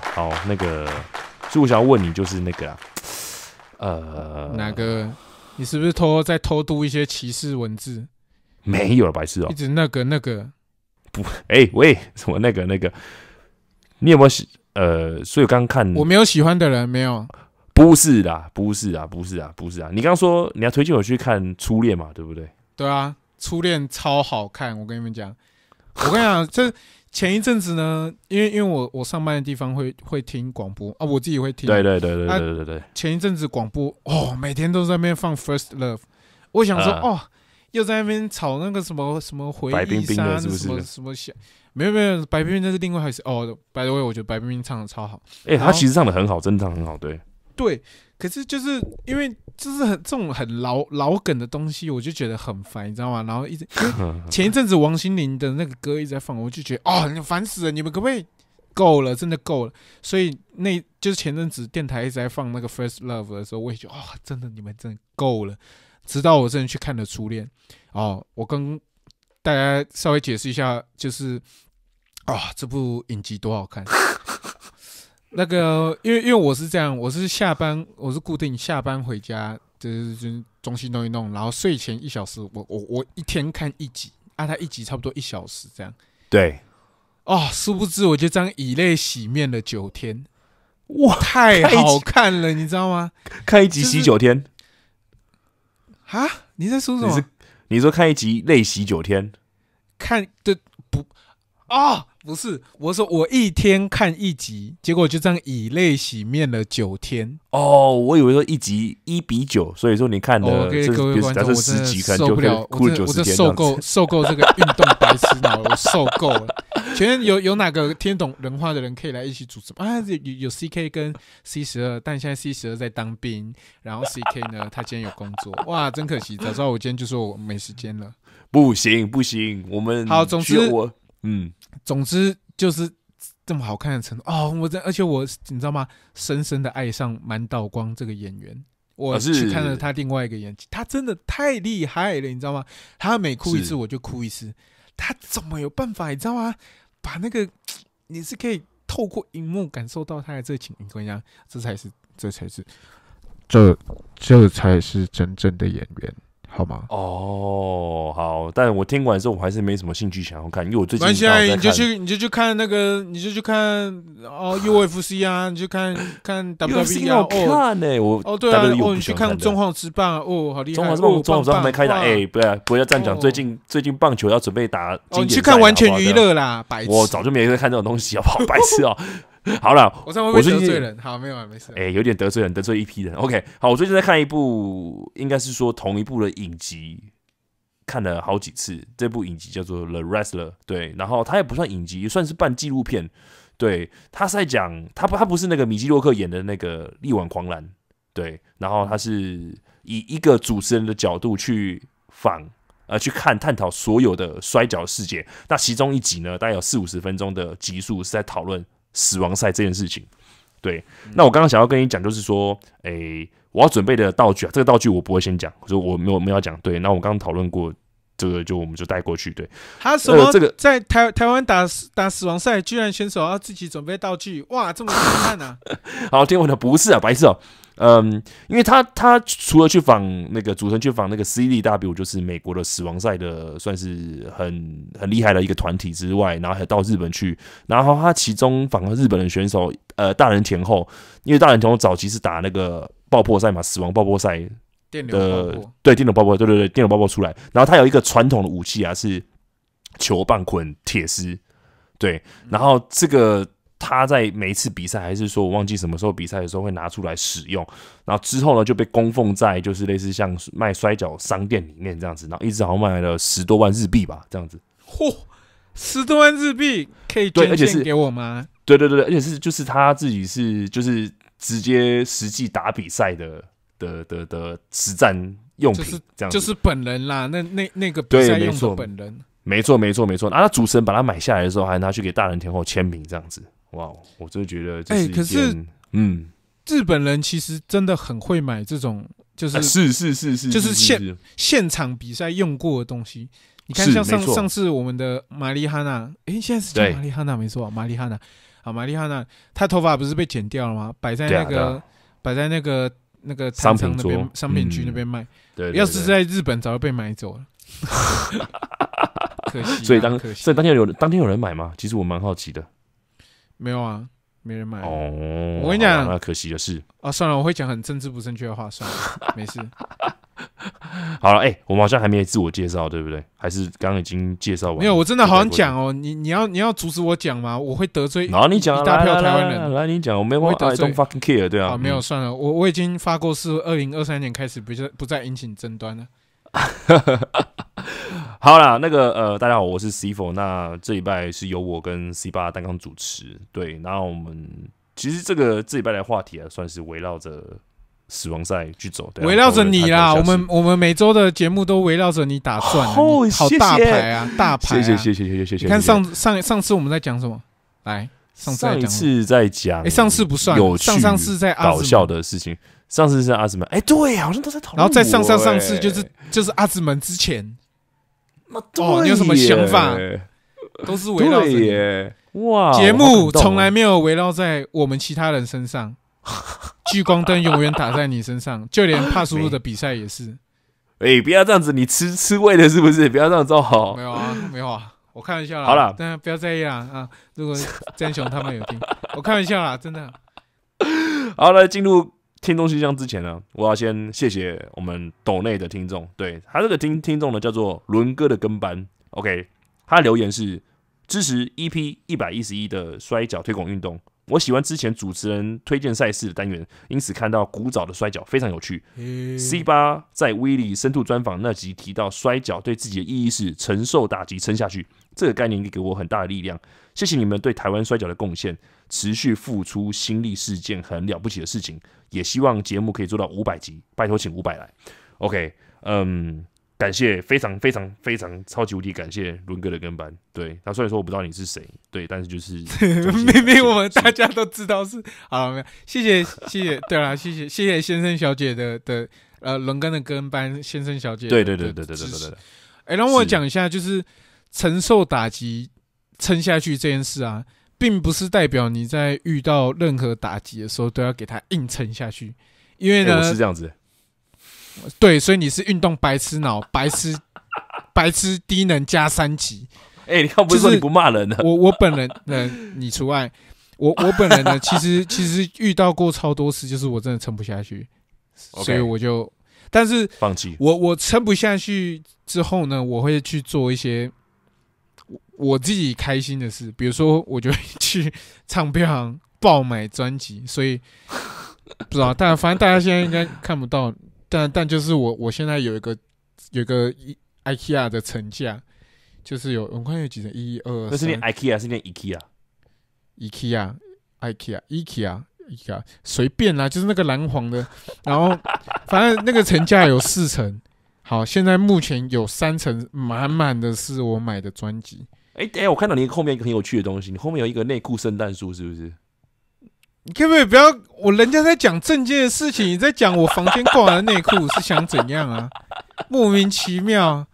好，那个，所以我想要问你，就是那个，呃，哪个？你是不是偷偷在偷读一些歧视文字？没有了，白痴哦！一直那个那个，不，哎喂，什么那个那个？你有没有喜？呃，所以我刚刚看，我没有喜欢的人，没有，不是啦，不是啊，不是啊，不是啊！你刚刚说你要推荐我去看《初恋》嘛，对不对？对啊，《初恋》超好看，我跟你们讲，我跟你讲，这。前一阵子呢，因为因为我我上班的地方会会听广播啊，我自己会听。对对对对对对对。前一阵子广播哦，每天都在那边放《First Love》，我想说哦，又在那边炒那个什么什么回忆杀，什么什么。没有没有，白冰冰那是另外还是哦。白的我觉得白冰冰唱的超好。哎，他其实唱的很好，真的很好。对对，可是就是因为。就是很这种很老老梗的东西，我就觉得很烦，你知道吗？然后一直 前一阵子王心凌的那个歌一直在放，我就觉得啊，你烦死，了，你们可不可以够了？真的够了。所以那就是前阵子电台一直在放那个《First Love》的时候，我也觉得啊，真的你们真的够了。直到我真的去看了《初恋》，哦，我跟大家稍微解释一下，就是啊，这部影集多好看。那个，因为因为我是这样，我是下班，我是固定下班回家，就是就是中心弄一弄，然后睡前一小时，我我我一天看一集，啊，他一集差不多一小时这样。对。哦，殊不知我就这样以泪洗面了九天，哇，太好看了，你知道吗？看一集洗九天？啊？你在说什么？你说看一集泪洗九天？看这不？啊，不是，我说我一天看一集，结果就这样以泪洗面了九天。哦，我以为说一集一比九，所以说你看的，这简直是十集看九天，我这我这受够受够这个 运动白痴脑，我受够了。前有有哪个听懂人话的人可以来一起主持啊？有有 C K 跟 C 十二，但现在 C 十二在当兵，然后 C K 呢，他今天有工作，哇，真可惜。早知道我今天就说我没时间了。不行不行，我们好，总之我。嗯，总之就是这么好看的程度哦。我这而且我你知道吗？深深的爱上满道光这个演员，我去看了他另外一个演技，他真的太厉害了，你知道吗？他每哭一次我就哭一次，他怎么有办法，你知道吗？把那个 你是可以透过荧幕感受到他的这情你跟讲，这才是这才是这这才是真正的演员。好吧，哦，好，但我听完之后，我还是没什么兴趣想要看，因为我最近，你就去，你就去看那个，你就去看哦 UFC 啊，你就看看 WBO，要看呢，我哦对啊，哦你去看中皇之棒，哦好厉害，中皇之棒，中皇之棒，没开打，哎，不要不要这样讲，最近最近棒球要准备打，你去看完全娱乐啦，白痴，我早就没在看这种东西好不好 白痴啊。好了，我怎么会得罪人？好，没有，没事。哎，有点得罪人，得罪一批人。OK，好，我最近在看一部，应该是说同一部的影集，看了好几次。这部影集叫做《The Wrestler》，对，然后它也不算影集，算是半纪录片。对，他是在讲，他不，他不是那个米基·洛克演的那个《力挽狂澜》，对，然后他是以一个主持人的角度去访，呃，去看、探讨所有的摔跤事件。那其中一集呢，大概有四五十分钟的集数是在讨论。死亡赛这件事情，对，那我刚刚想要跟你讲，就是说，诶，我要准备的道具啊，这个道具我不会先讲，就我没有没有讲，对，那我们刚刚讨论过。对，就我们就带过去。对，他说什么？这个在台台湾打打死亡赛，居然选手要自己准备道具，哇，这么惨啊！好，听我的，不是啊，白色。嗯，因为他他除了去访那个持人去访那个 C D 大比，就是美国的死亡赛的，算是很很厉害的一个团体之外，然后还到日本去，然后他其中访了日本的选手，呃，大人田后，因为大人田后早期是打那个爆破赛嘛，死亡爆破赛。电流对电流包破，对对对，电流包破出来。然后他有一个传统的武器啊，是球棒捆铁丝，对。然后这个他在每一次比赛，还是说我忘记什么时候比赛的时候会拿出来使用。然后之后呢，就被供奉在就是类似像卖摔角商店里面这样子，然后一直好像卖了十多万日币吧，这样子。嚯，十多万日币可以捐钱给我吗？对对对对，而且是就是他自己是就是直接实际打比赛的。的的的实战用品，这样就是本人啦。那那那个比赛用的本人，没错没错没错啊。那主持人把它买下来的时候，还拿去给大人填后签名，这样子。哇，我真的觉得，哎，可是，嗯，日本人其实真的很会买这种，就是是是是是，就是现现场比赛用过的东西。你看，像上上次我们的玛丽哈娜，哎，现在是叫玛丽哈娜，没错，玛丽哈娜。好，玛丽哈娜，她头发不是被剪掉了吗？摆在那个，摆在那个。那个商场那边，商品区那边卖。对。要是在日本，早就被买走了。可惜。所以当，所以当天有，当天有人买吗？其实我蛮好奇的。没有啊，没人买。哦。我跟你讲，那可惜的是。啊，算了，我会讲很政治不正确的话，算了。没事。好了，哎，我们好像还没自我介绍，对不对？还是刚刚已经介绍完？没有，我真的好想讲哦，你你要你要阻止我讲吗？我会得罪然后你讲，一大票台湾人来你讲，我没有话讲，我 don't fucking care，对啊，好，没有算了，我我已经发过誓，二零二三年开始不再不再引起争端了。好了，那个呃，大家好，我是 C f o 那这礼拜是由我跟 C 八单纲主持，对，然后我们其实这个这礼拜的话题啊，算是围绕着。死亡赛去走，围绕着你啦！我们我们每周的节目都围绕着你打算，好大牌啊！大牌，谢谢谢谢谢谢谢谢。看上上上次我们在讲什么？来，上上一次在讲，哎，上次不算有在搞笑的事情，上次是阿什么？哎，对好像都在讨论然后在上上上次就是就是阿子们之前，哦，你有什么想法？都是围绕着你哇！节目从来没有围绕在我们其他人身上。聚光灯永远打在你身上，就连帕苏鲁的比赛也是。哎，不要这样子，你吃吃味的是不是？不要这样子哦。没有啊，没有啊，我开玩笑啦。好了，大家不要在意啊啊！如果詹雄他们有听，我开玩笑啦，真的。好了，进入听东西箱之前呢，我要先谢谢我们斗内的听众，对他这个听听众呢叫做伦哥的跟班。OK，他留言是支持 EP 一百一十一的摔跤推广运动。我喜欢之前主持人推荐赛事的单元，因此看到古早的摔跤非常有趣。C 八在威力深度专访那集提到摔跤对自己的意义是承受打击撑下去，这个概念给我很大的力量。谢谢你们对台湾摔跤的贡献，持续付出心力是件很了不起的事情。也希望节目可以做到五百集，拜托请五百来。OK，嗯。感谢非常非常非常超级无敌感谢伦哥的跟班，对他虽然说我不知道你是谁，对，但是就是 明明我们大家都知道是好，谢谢谢谢，对啦，谢谢谢谢先生小姐的的呃伦哥的跟班先生小姐，对对对对对对对对，哎，让我讲一下，就是承受打击撑下去这件事啊，并不是代表你在遇到任何打击的时候都要给他硬撑下去，因为呢是这样子。对，所以你是运动白痴脑，白痴，白痴低能加三级。哎，你看，不是说你不骂人呢？我我本人呢，你除外，我我本人呢，其实其实遇到过超多次，就是我真的撑不下去，所以我就，但是放弃。我我撑不下去之后呢，我会去做一些我自己开心的事，比如说，我就会去唱片行爆买专辑。所以不知道，但反正大家现在应该看不到。但但就是我我现在有一个有个 IKEA 的层架，就是有我看有几层，一二，那是念 IKEA 还是念 IKEA？IKEA IKEA IKEA IKEA 随便啦，就是那个蓝黄的，然后反正那个层架有四层。好，现在目前有三层，满满的是我买的专辑。哎哎，我看到你后面一个很有趣的东西，你后面有一个内裤圣诞树，是不是？你可不可以不要我？人家在讲证件的事情，你在讲我房间挂的内裤是想怎样啊？莫名其妙。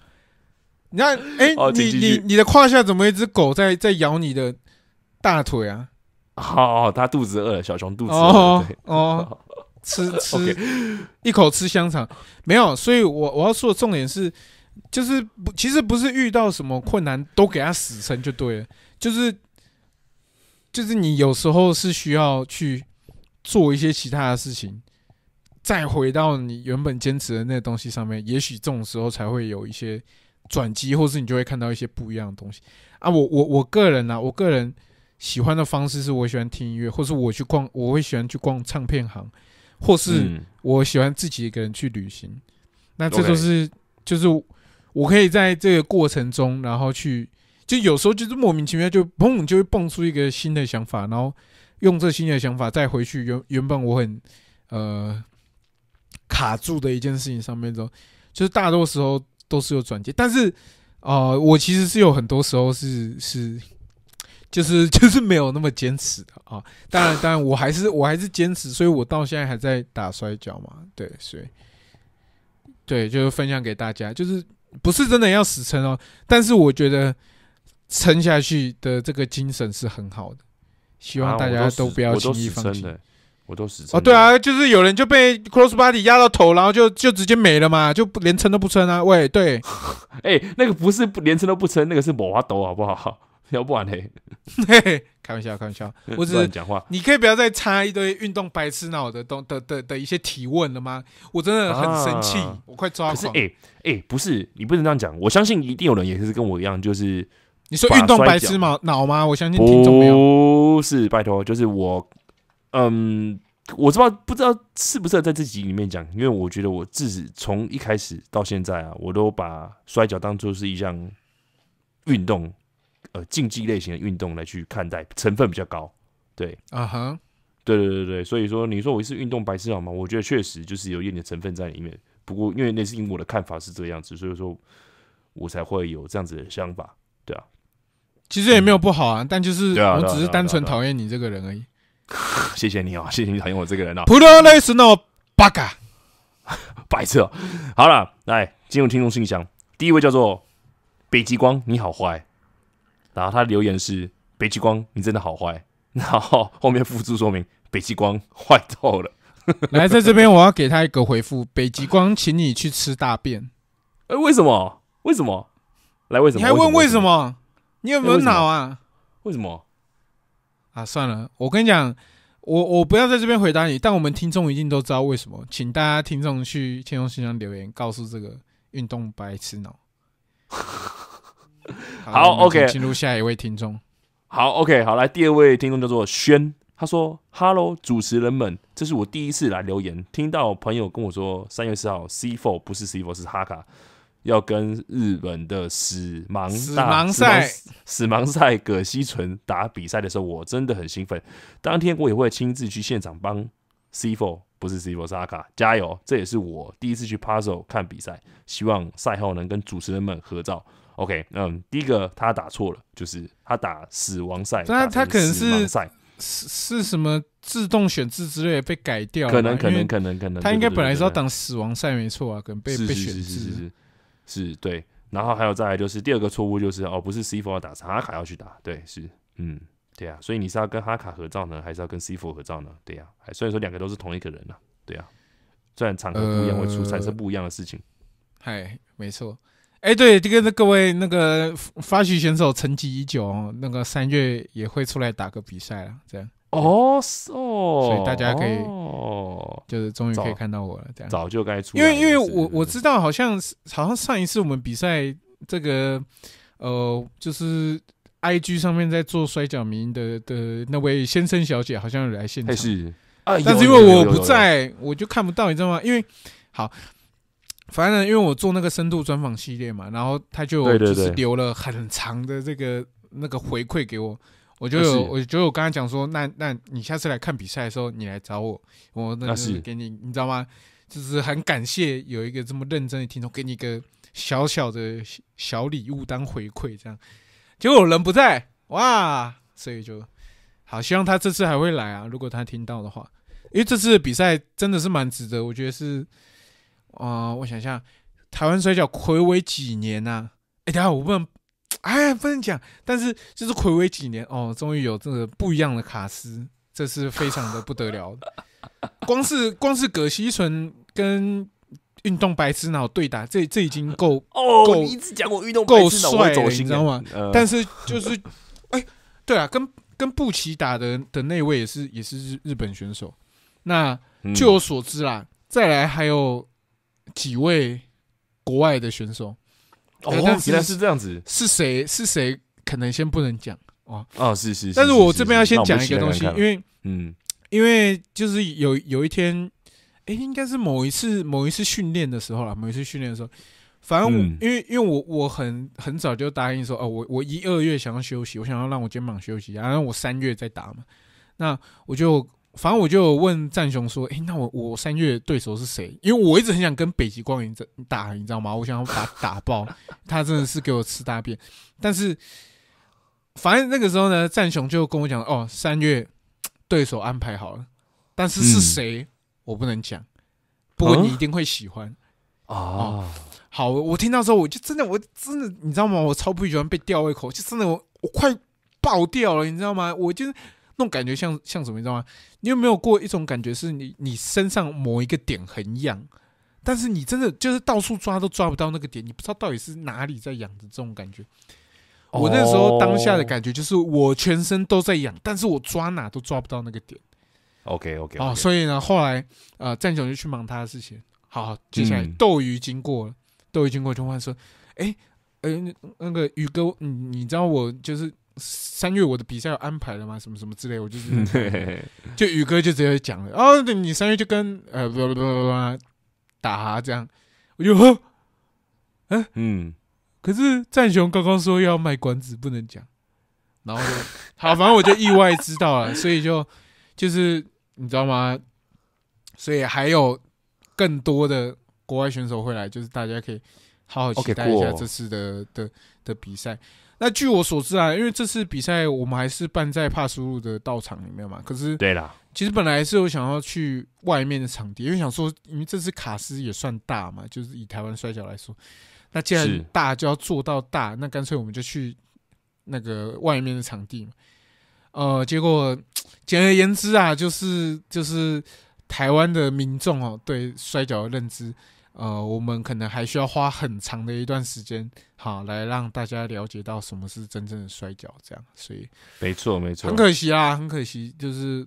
你看，哎，你你你的胯下怎么一只狗在在咬你的大腿啊？好，它肚子饿，小熊肚子饿，哦，吃 吃一口吃香肠，没有。所以我我要说的重点是，就是不，其实不是遇到什么困难都给他死撑就对了，就是。就是你有时候是需要去做一些其他的事情，再回到你原本坚持的那个东西上面，也许这种时候才会有一些转机，或是你就会看到一些不一样的东西啊。我我我个人呢，我个人喜欢的方式是我喜欢听音乐，或是我去逛，我会喜欢去逛唱片行，或是我喜欢自己一个人去旅行。那这都是就是我可以在这个过程中，然后去。就有时候就是莫名其妙就砰就会蹦出一个新的想法，然后用这新的想法再回去原原本我很呃卡住的一件事情上面，之后就是大多时候都是有转机。但是啊，我其实是有很多时候是是就是 就是没有那么坚持的啊。当然，当然我还是我还是坚持，所以我到现在还在打摔跤嘛。对，所以对就是分享给大家，就是不是真的要死撑哦。但是我觉得。撑下去的这个精神是很好的，希望大家都不要轻易放弃。我都死撑哦，对啊，就是有人就被 cross body 压到头，然后就就直接没了嘛，就不连撑都不撑啊？喂，对，哎，那个不是不连撑都不撑，那个是抹花豆，好不好？要不然嘞，开玩笑，开玩笑，我只是讲话。你可以不要再插一堆运动白痴脑的东的的的一些提问了吗？我真的很生气，我快抓。可是，哎哎，不是，你不能这样讲。我相信一定有人也是跟我一样，就是。你说运动白痴脑脑吗？我相信听众不是，拜托，就是我，嗯，我知道不知道是不是在这集里面讲，因为我觉得我自己从一开始到现在啊，我都把摔跤当做是一项运动，呃，竞技类型的运动来去看待，成分比较高，对，啊哈，对对对对对，所以说你说我是运动白痴好吗？我觉得确实就是有一点成分在里面，不过因为那是因我的看法是这个样子，所以说我才会有这样子的想法，对啊。其实也没有不好啊，但就是我只是单纯讨厌你这个人而已。谢谢你啊，谢谢你讨厌我这个人啊。Polaris，那我八嘎，白痴。好了，来进入听众信箱，第一位叫做北极光，你好坏。然后他留言是北极光，你真的好坏。然后后面附注说明北极光坏透了。来，在这边我要给他一个回复，北极光，请你去吃大便。哎，为什么？为什么？来，为什么？你还问为什么？你有没有脑啊？为什么？啊，算了，我跟你讲，我我不要在这边回答你，但我们听众一定都知道为什么，请大家听众去天空信箱留言，告诉这个运动白痴脑。好，OK，进入下一位听众。好，OK，好，来第二位听众叫做轩，他说：“Hello，主持人们，这是我第一次来留言，听到朋友跟我说三月四号 C Four 不是 C Four 是哈卡。”要跟日本的死亡死亡赛死亡赛葛西纯打比赛的时候，我真的很兴奋。当天我也会亲自去现场帮 c Four，不是 c Four 沙卡加油。这也是我第一次去 Puzzle 看比赛，希望赛后能跟主持人们合照。OK，嗯，第一个他打错了，就是他打死亡赛，那他可能是是是什么自动选字之类被改掉可能可能可能可能，他应该本来是要打死亡赛没错啊，可能被被选字。是对，然后还有再来就是第二个错误就是哦，不是 C 佛要打是哈卡要去打，对，是，嗯，对啊，所以你是要跟哈卡合照呢，还是要跟 C 佛合照呢？对呀，所以说两个都是同一个人呢，对呀，虽然场合不一样，会出产生不一样的事情。嗨，没错，哎，对，这个的各位那个发起选手沉寂已久，那个三月也会出来打个比赛了，这样。哦，所以大家可以，哦、就是终于可以看到我了。这样早就该出，因为因为我我知道，好像好像上一次我们比赛这个，呃，就是 IG 上面在做摔角名的的那位先生小姐，好像来现场，但是因为我不在，我就看不到，你知道吗？因为好，反正因为我做那个深度专访系列嘛，然后他就就是留了很长的这个那个回馈给我。我就有，我就有跟他讲说，那那你下次来看比赛的时候，你来找我，我那是给你，你知道吗？就是很感谢有一个这么认真的听众，给你一个小小的小礼物当回馈，这样结果人不在哇，所以就好希望他这次还会来啊！如果他听到的话，因为这次比赛真的是蛮值得，我觉得是啊，我想一下，台湾摔跤，回违几年呐？哎，等下我问。哎，不能讲，但是就是回违几年哦，终于有这个不一样的卡斯，这是非常的不得了。光是光是葛西纯跟运动白痴脑对打，这这已经够 哦。你一直讲我运动白痴脑够帅，你知道吗？但是就是 哎，对啊，跟跟布奇打的的那位也是也是日日本选手。那据我所知啦，再来还有几位国外的选手。哦，原来是这样子。是谁？是谁？可能先不能讲哦。哦，是是。但是我这边要先讲一个东西，因为，嗯，因为就是有有一天，哎，应该是某一次某一次训练的时候啦，某一次训练的时候，反正因为因为我我很很早就答应说，哦，我我一二月想要休息，我想要让我肩膀休息然后我三月再打嘛。那我就。反正我就问战雄说：“诶，那我我三月对手是谁？因为我一直很想跟北极光影打，你知道吗？我想要他打爆他，真的是给我吃大便。但是，反正那个时候呢，战雄就跟我讲：‘哦，三月对手安排好了，但是是谁，我不能讲。不过你一定会喜欢啊。’好，我听到之后，我就真的，我真的，你知道吗？我超不喜欢被吊胃口，就真的我我快爆掉了，你知道吗？我就。”那种感觉像像什么，你知道吗？你有没有过一种感觉，是你你身上某一个点很痒，但是你真的就是到处抓都抓不到那个点，你不知道到底是哪里在痒的这种感觉？我那时候当下的感觉就是我全身都在痒，但是我抓哪都抓不到那个点。OK OK 啊，所以呢，后来呃，站长就去忙他的事情。好，接下来斗鱼经过，了，斗鱼经过就问说，哎呃，那个鱼哥，你你知道我就是。三月我的比赛要安排了吗？什么什么之类，我就是 就宇哥就直接讲了哦，那你三月就跟呃不不不不不打哈这样，我就呵嗯 嗯，可是战雄刚刚说要卖关子不能讲，然后 好反正我就意外知道了，所以就就是你知道吗？所以还有更多的国外选手会来，就是大家可以好好期待一下这次的的的比赛。那据我所知啊，因为这次比赛我们还是办在帕斯路的道场里面嘛。可是，对啦，其实本来是有想要去外面的场地，因为想说，因为这次卡斯也算大嘛，就是以台湾摔跤来说，那既然大就要做到大，那干脆我们就去那个外面的场地嘛。呃，结果简而言之啊，就是就是台湾的民众哦对摔的认知。呃，我们可能还需要花很长的一段时间，好来让大家了解到什么是真正的摔跤，这样。所以，没错没错，很可惜啊，很可惜，就是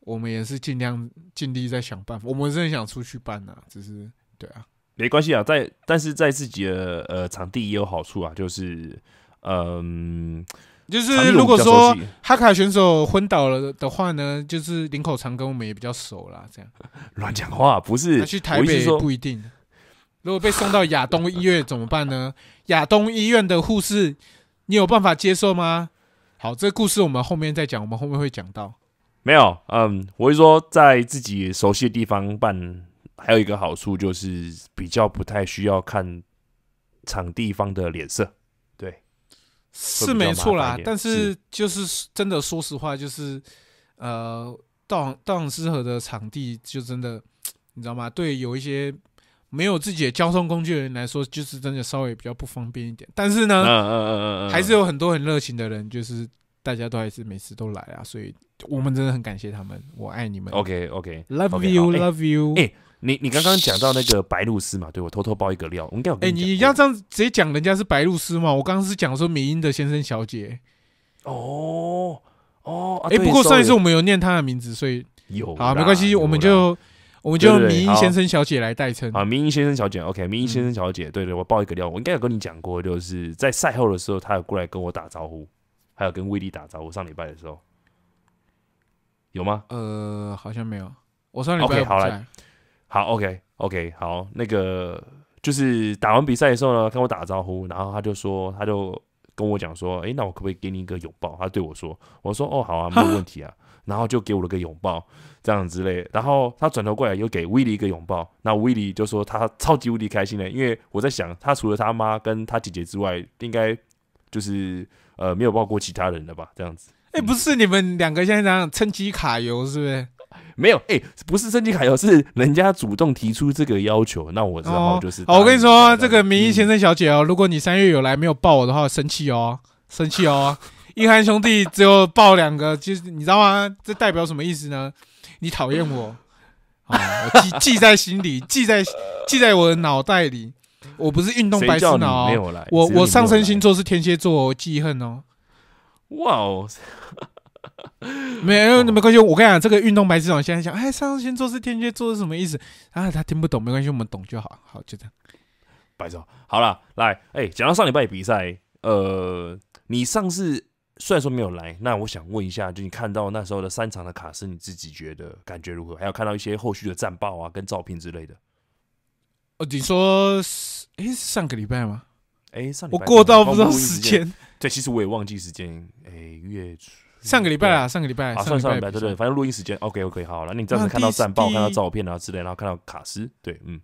我们也是尽量尽力在想办法。我们真的想出去办呢，只是，对啊，没关系啊，在但是在自己的呃场地也有好处啊，就是，嗯，就是如果说哈卡选手昏倒了的话呢，就是领口长跟我们也比较熟啦，这样。乱讲话，不是去台北不一定。如果被送到亚东医院怎么办呢？亚东医院的护士，你有办法接受吗？好，这个故事我们后面再讲，我们后面会讲到。没有，嗯，我是说在自己熟悉的地方办，还有一个好处就是比较不太需要看场地方的脸色。对，是没错啦。但是就是真的，说实话，就是呃，到到很适合的场地，就真的，你知道吗？对，有一些。没有自己的交通工具的人来说，就是真的稍微比较不方便一点。但是呢，还是有很多很热情的人，就是大家都还是每次都来啊，所以我们真的很感谢他们，我爱你们。OK OK，Love you，Love you。哎，你你刚刚讲到那个白露丝嘛？对我偷偷爆一个料，我应该有。哎，你要这样直接讲人家是白露丝吗？我刚刚是讲说美因的先生小姐。哦哦，哎，不过上一次我们有念他的名字，所以有啊，没关系，我们就。我们就民英先生小姐来代称啊，民英先生小姐，OK，民英先生小姐，对对，我报一个料，我应该有跟你讲过，就是在赛后的时候，他有过来跟我打招呼，还有跟威利打招呼，上礼拜的时候有吗？呃，好像没有，我上礼拜 OK，好来，好，OK，OK，好，那个就是打完比赛的时候呢，跟我打招呼，然后他就说，他就跟我讲说，哎，那我可不可以给你一个拥抱？他对我说，我说哦，好啊，没有问题啊。然后就给我了个拥抱，这样之类。然后他转头过来又给威利一个拥抱。那威利就说他超级无敌开心的，因为我在想，他除了他妈跟他姐姐之外，应该就是呃没有抱过其他人的吧，这样子。哎，不是你们两个现在这样趁机卡油是不是？没有，哎，不是趁机卡油，是人家主动提出这个要求，那我然后就是。哦。我跟你说，这个名义先生小姐哦，如果你三月有来没有抱我的话，生气哦，生气哦。硬汉兄弟只有抱两个，其实你知道吗？这代表什么意思呢？你讨厌我，我记记在心里，记在记在我的脑袋里。我不是运动白痴脑啊！我我上升星座是天蝎座，我记恨哦。哇哦，没有，没关系。我跟你讲，这个运动白痴脑现在想，哎，上升星座是天蝎座是什么意思啊？他听不懂，没关系，我们懂就好。好，就这样。白总，好了，来，哎，讲到上礼拜比赛，呃，你上次。虽然说没有来，那我想问一下，就你看到那时候的三场的卡斯，你自己觉得感觉如何？还有看到一些后续的战报啊，跟照片之类的。哦，你说，哎，上个礼拜吗？哎，上我过到不知道时间。对，其实我也忘记时间。哎，月初上个礼拜啊，上个礼拜啊，上上礼拜对对，反正录音时间 OK OK，好了，你当时看到战报，看到照片啊之类，然后看到卡斯，对，嗯。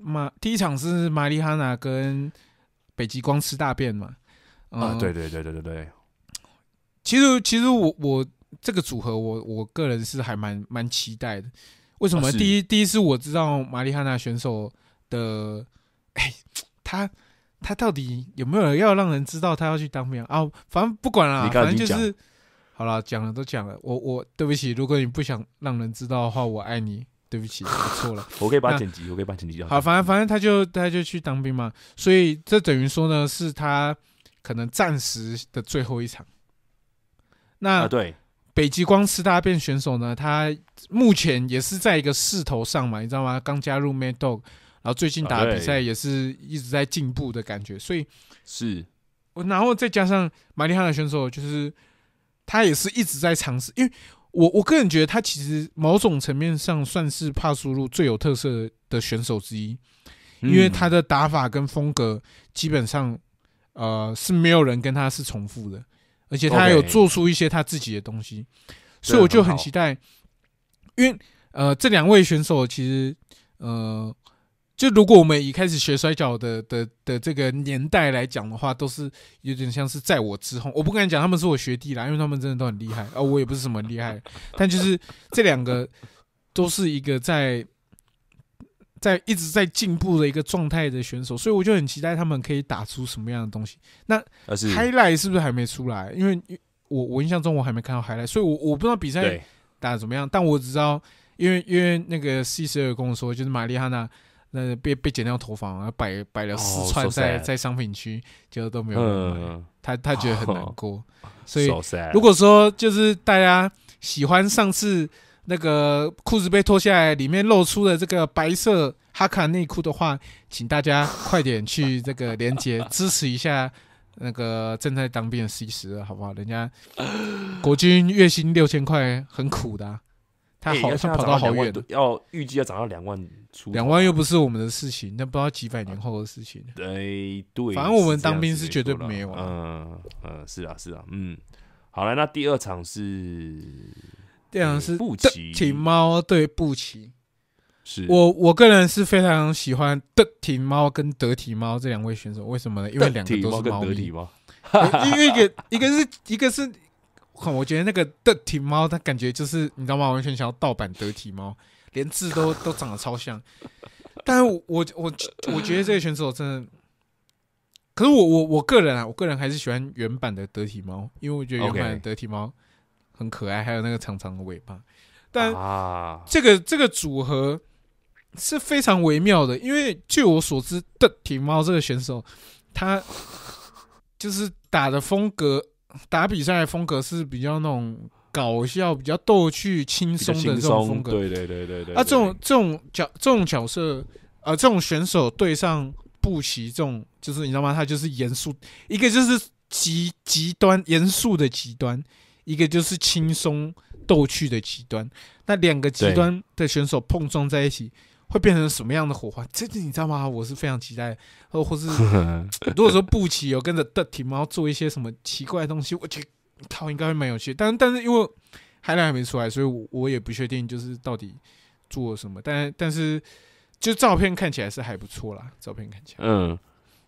马第一场是马里哈娜跟北极光吃大便嘛？啊，对对对对对对。其实，其实我我这个组合，我我个人是还蛮蛮期待的。为什么？第一，第一是我知道玛丽汉娜选手的，哎，他他到底有没有要让人知道他要去当兵啊？反正不管了，反正就是好了，讲了都讲了。我我对不起，如果你不想让人知道的话，我爱你。对不起，我错了。我可以把剪辑，我可以把剪辑掉。好。反正反正他就他就去当兵嘛，所以这等于说呢，是他可能暂时的最后一场。那对北极光四大变选手呢？他目前也是在一个势头上嘛，你知道吗？刚加入 Mad Dog，然后最近打比赛也是一直在进步的感觉，所以是。我然后再加上马里汉的选手，就是他也是一直在尝试，因为我我个人觉得他其实某种层面上算是帕苏路最有特色的选手之一，因为他的打法跟风格基本上呃是没有人跟他是重复的。而且他有做出一些他自己的东西，所以我就很期待，因为呃，这两位选手其实呃，就如果我们一开始学摔跤的的的这个年代来讲的话，都是有点像是在我之后。我不敢讲他们是我学弟啦，因为他们真的都很厉害。哦，我也不是什么厉害，但就是这两个都是一个在。在一直在进步的一个状态的选手，所以我就很期待他们可以打出什么样的东西。那海 t 是不是还没出来？因为我我印象中我还没看到海 t 所以我我不知道比赛打的怎么样。但我只知道，因为因为那个 C 十二跟我说，就是玛丽哈娜那被被剪掉头发，然后摆摆了四串在在商品区，结果都没有。他他觉得很难 过。所以如果说就是大家喜欢上次。那个裤子被脱下来，里面露出的这个白色哈卡内裤的话，请大家快点去这个连接支持一下那个正在当兵的 C 二，好不好？人家 国军月薪六千块，很苦的。他好像跑到好远，要预计要涨到两万出。两万又不是我们的事情，那不知道几百年后的事情。对对，反正我们当兵是绝对没有。嗯嗯，是啊是啊，嗯，好了，那第二场是。队长是德体猫，对不起，是我我个人是非常喜欢德体猫跟德体猫这两位选手，为什么呢？因为两个都是猫。德猫，因为一个一个是一个是，我觉得那个德体猫，它感觉就是你知道吗？完全想要盗版德体猫，连字都都长得超像。但我我我觉得这个选手真的，可是我我我个人啊，我个人还是喜欢原版的德体猫，因为我觉得原版的德体猫。很可爱，还有那个长长的尾巴，但这个这个组合是非常微妙的。因为据我所知，的体猫这个选手，他 就是打的风格，打比赛的风格是比较那种搞笑、比较逗趣、轻松的这种风格。对对对对对。啊，这种这种角这种角色，呃，这种选手对上布奇这种，就是你知道吗？他就是严肃，一个就是极极端严肃的极端。一个就是轻松逗趣的极端，那两个极端的选手碰撞在一起，会变成什么样的火花？这个你知道吗？我是非常期待。哦，或是 如果说布奇有跟着的提猫做一些什么奇怪的东西，我觉得他应该会蛮有趣。但但是因为海浪还没出来，所以我我也不确定就是到底做什么。但但是就照片看起来是还不错啦，照片看起来嗯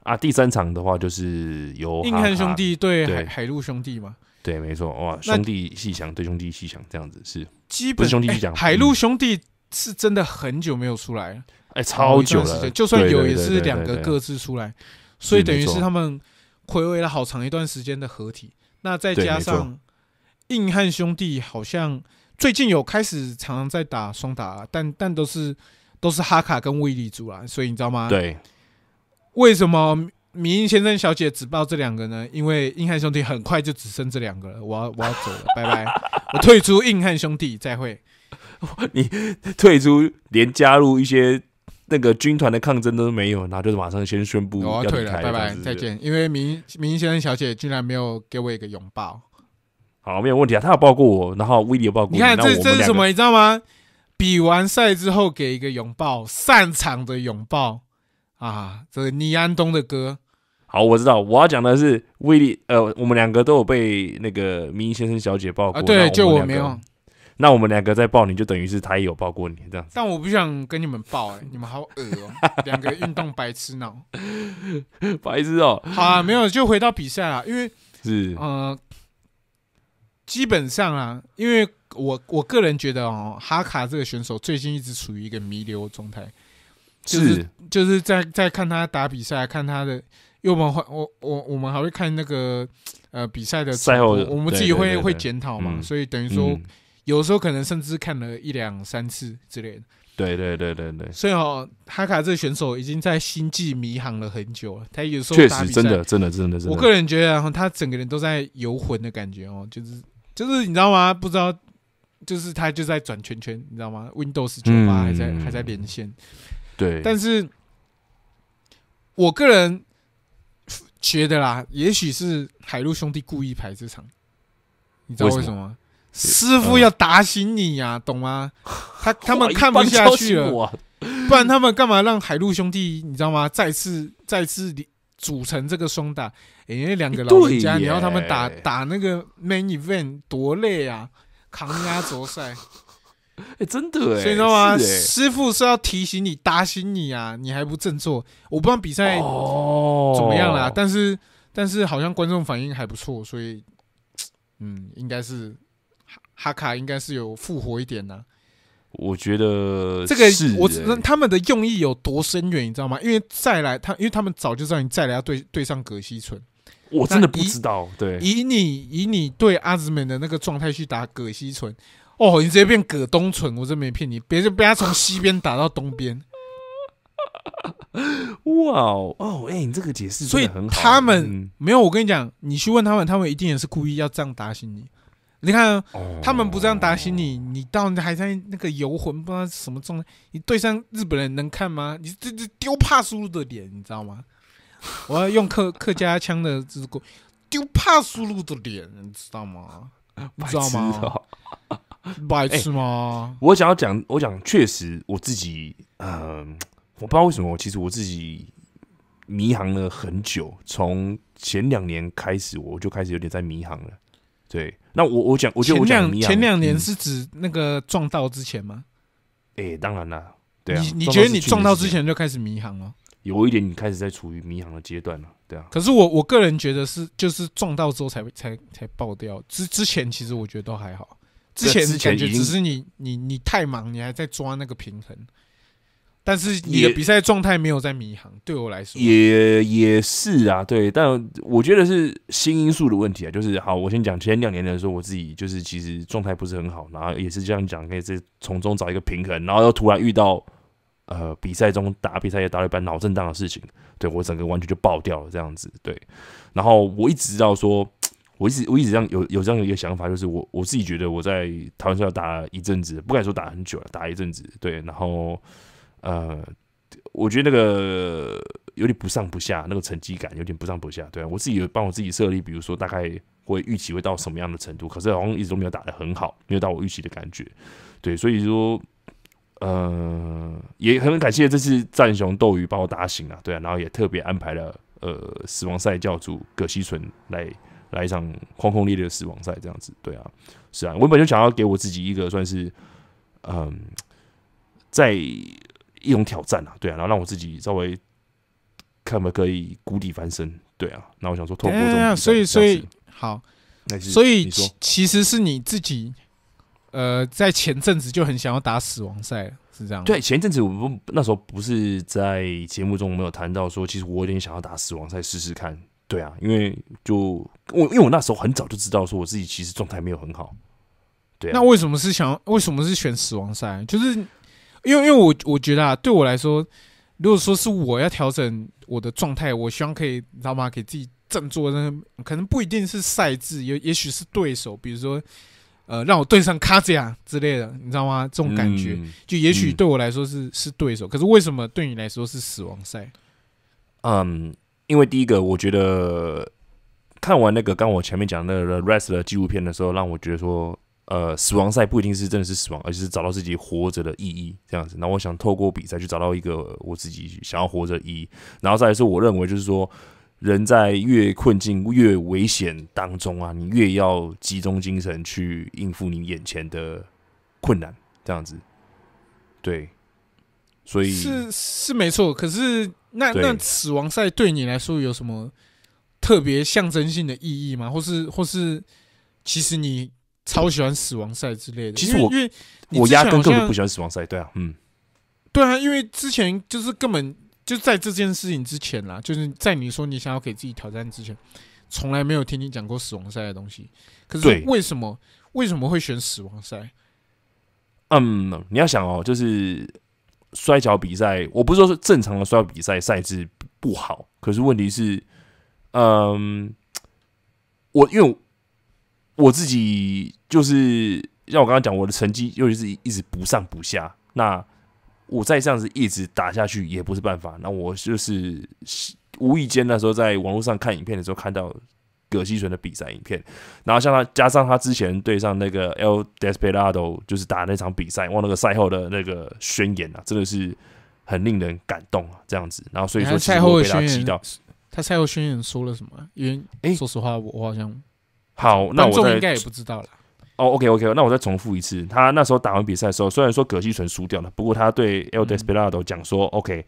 啊，第三场的话就是由硬汉兄弟对海海陆兄弟嘛。对，没错，哇，兄弟细想，对兄弟细想，这样子是基本兄弟细海陆兄弟是真的很久没有出来了，哎，超久了，就算有也是两个各自出来，所以等于是他们回味了好长一段时间的合体。那再加上硬汉兄弟，好像最近有开始常常在打双打，但但都是都是哈卡跟威利主啦，所以你知道吗？对，为什么？明先生、小姐只抱这两个呢，因为硬汉兄弟很快就只剩这两个了。我要我要走了，拜拜！我退出硬汉兄弟，再会。你退出，连加入一些那个军团的抗争都没有，然后就是马上先宣布我要退了，拜拜，再见。因为明明先生、小姐竟然没有给我一个拥抱，好，没有问题啊，他有抱过我，然后威迪有抱过你。你看这这是什么？你知道吗？比完赛之后给一个拥抱，散场的拥抱。啊，这个尼安东的歌，好，我知道。我要讲的是威力，呃，我们两个都有被那个明先生小姐抱过。对，就我没有。那我们两个在抱你，就等于是他也有抱过你这样子。但我不想跟你们抱，哎，你们好恶哦，两个运动白痴脑，白痴哦。好啊，没有，就回到比赛啊，因为是嗯，基本上啊，因为我我个人觉得哦，哈卡这个选手最近一直处于一个弥留状态。就是，就是在在看他打比赛，看他的。因为我们会，我我我们还会看那个呃比赛的赛后，我们自己会会检讨嘛。所以等于说，有时候可能甚至看了一两三次之类的。对对对对对。所以哈，哈卡这选手已经在星际迷航了很久了。他有时候确实真的真的真的真的。我个人觉得，然后他整个人都在游魂的感觉哦，就是就是你知道吗？不知道，就是他就在转圈圈，你知道吗？Windows 九八还在还在连线。对，但是我个人觉得啦，也许是海陆兄弟故意排这场，你知道为什么？师傅要打醒你呀，懂吗？他 他们看不下去了，不然他们干嘛让海陆兄弟？你知道吗？再次再次组成这个双打，因为两个老人家，你要他们打打那个 main event 多累啊，扛压做赛。哎，真的哎，所以你知道吗？师傅是要提醒你、打醒你啊！你还不振作？我不知道比赛怎么样啦，但是但是好像观众反应还不错，所以嗯，应该是哈卡应该是有复活一点呢。我觉得这个是，我他们的用意有多深远，你知道吗？因为再来他，因为他们早就知道你再来要对对上葛西纯，我真的不知道。对，以你以你对阿兹美的那个状态去打葛西纯。哦，你直接变葛东村，我真没骗你，别就被他从西边打到东边。哇哦哎，你这个解释，所以他们没有。我跟你讲，你去问他们，他们一定也是故意要这样打醒你。你看，他们不这样打醒你，你到还在那个游魂，不知道什么状态。你对上日本人能看吗？你这这丢帕苏鲁的脸，你知道吗？我要用客客家腔的这个丢帕苏鲁的脸，你知道吗？你知道吗？不爱吃吗？我想要讲，我讲确实我自己，呃，我不知道为什么，其实我自己迷航了很久。从前两年开始，我就开始有点在迷航了。对，那我我讲，我就讲，前两年是指那个撞到之前吗？哎，当然了，对啊。你你觉得你撞到之前就开始迷航了？有一点，你开始在处于迷航的阶段了，对啊。可是我我个人觉得是，就是撞到之后才才才爆掉，之之前其实我觉得都还好。之前感觉只是你你你太忙，你还在抓那个平衡，但是你的比赛状态没有在迷航，对我来说也也是啊，对，但我觉得是新因素的问题啊，就是好，我先讲前两年的时候，我自己就是其实状态不是很好，然后也是这样讲，可以是从中找一个平衡，然后又突然遇到呃比赛中打比赛也打了一半脑震荡的事情，对我整个完全就爆掉了这样子，对，然后我一直知道说。我一直我一直这样有有这样的一个想法，就是我我自己觉得我在台湾要打一阵子，不敢说打很久了，打一阵子，对，然后呃，我觉得那个有点不上不下，那个成绩感有点不上不下，对，我自己有帮我自己设立，比如说大概会预期会到什么样的程度，可是好像一直都没有打的很好，没有到我预期的感觉，对，所以说，呃，也很感谢这次战雄斗鱼把我打醒了，对啊，然后也特别安排了呃死亡赛教主葛西纯来。来一场轰轰烈烈的死亡赛，这样子，对啊，是啊，我本就想要给我自己一个算是，嗯，在一种挑战啊，对啊，然后让我自己稍微看，不，可以谷底翻身，对啊，那我想说，透过这种，所以，所以，好，所以，其其实是你自己，呃，在前阵子就很想要打死亡赛，是这样，对，前一阵子，我那时候不是在节目中，我们有谈到说，其实我有点想要打死亡赛，试试看。对啊，因为就我，因为我那时候很早就知道说我自己其实状态没有很好。对，那为什么是想为什么是选死亡赛？就是因为因为我我觉得啊，对我来说，如果说是我要调整我的状态，我希望可以，你知道吗？给自己振作，那可能不一定是赛制，也也许是对手，比如说呃，让我对上卡扎亚之类的，你知道吗？这种感觉，就也许对我来说是是对手，可是为什么对你来说是死亡赛？嗯。因为第一个，我觉得看完那个刚我前面讲那个《The Wrestler》纪录片的时候，让我觉得说，呃，死亡赛不一定是真的是死亡，而是找到自己活着的意义这样子。那我想透过比赛去找到一个我自己想要活着意义。然后再来说，我认为就是说，人在越困境越危险当中啊，你越要集中精神去应付你眼前的困难，这样子。对，所以是是没错，可是。那那死亡赛对你来说有什么特别象征性的意义吗？或是或是其实你超喜欢死亡赛之类的？其实我因为我压根根本不喜欢死亡赛，对啊，嗯，对啊，因为之前就是根本就在这件事情之前啦，就是在你说你想要给自己挑战之前，从来没有听你讲过死亡赛的东西。可是为什么为什么会选死亡赛？嗯，你要想哦，就是。摔跤比赛，我不是说正常的摔跤比赛赛制不好，可是问题是，嗯，我因为我自己就是让我刚刚讲我的成绩，尤其是一直不上不下，那我再这样子一直打下去也不是办法，那我就是无意间那时候在网络上看影片的时候看到。葛西纯的比赛影片，然后像他加上他之前对上那个 El Desperado，就是打那场比赛，哇，那个赛后的那个宣言啊，真的是很令人感动啊，这样子。然后所以说赛后被他击到，他赛后宣言说了什么？因为哎，说实话，我好像好，那我应该也不知道了。哦，OK，OK，那我再重复一次，他那时候打完比赛的时候，虽然说葛西纯输掉了，不过他对 El Desperado 讲说，OK。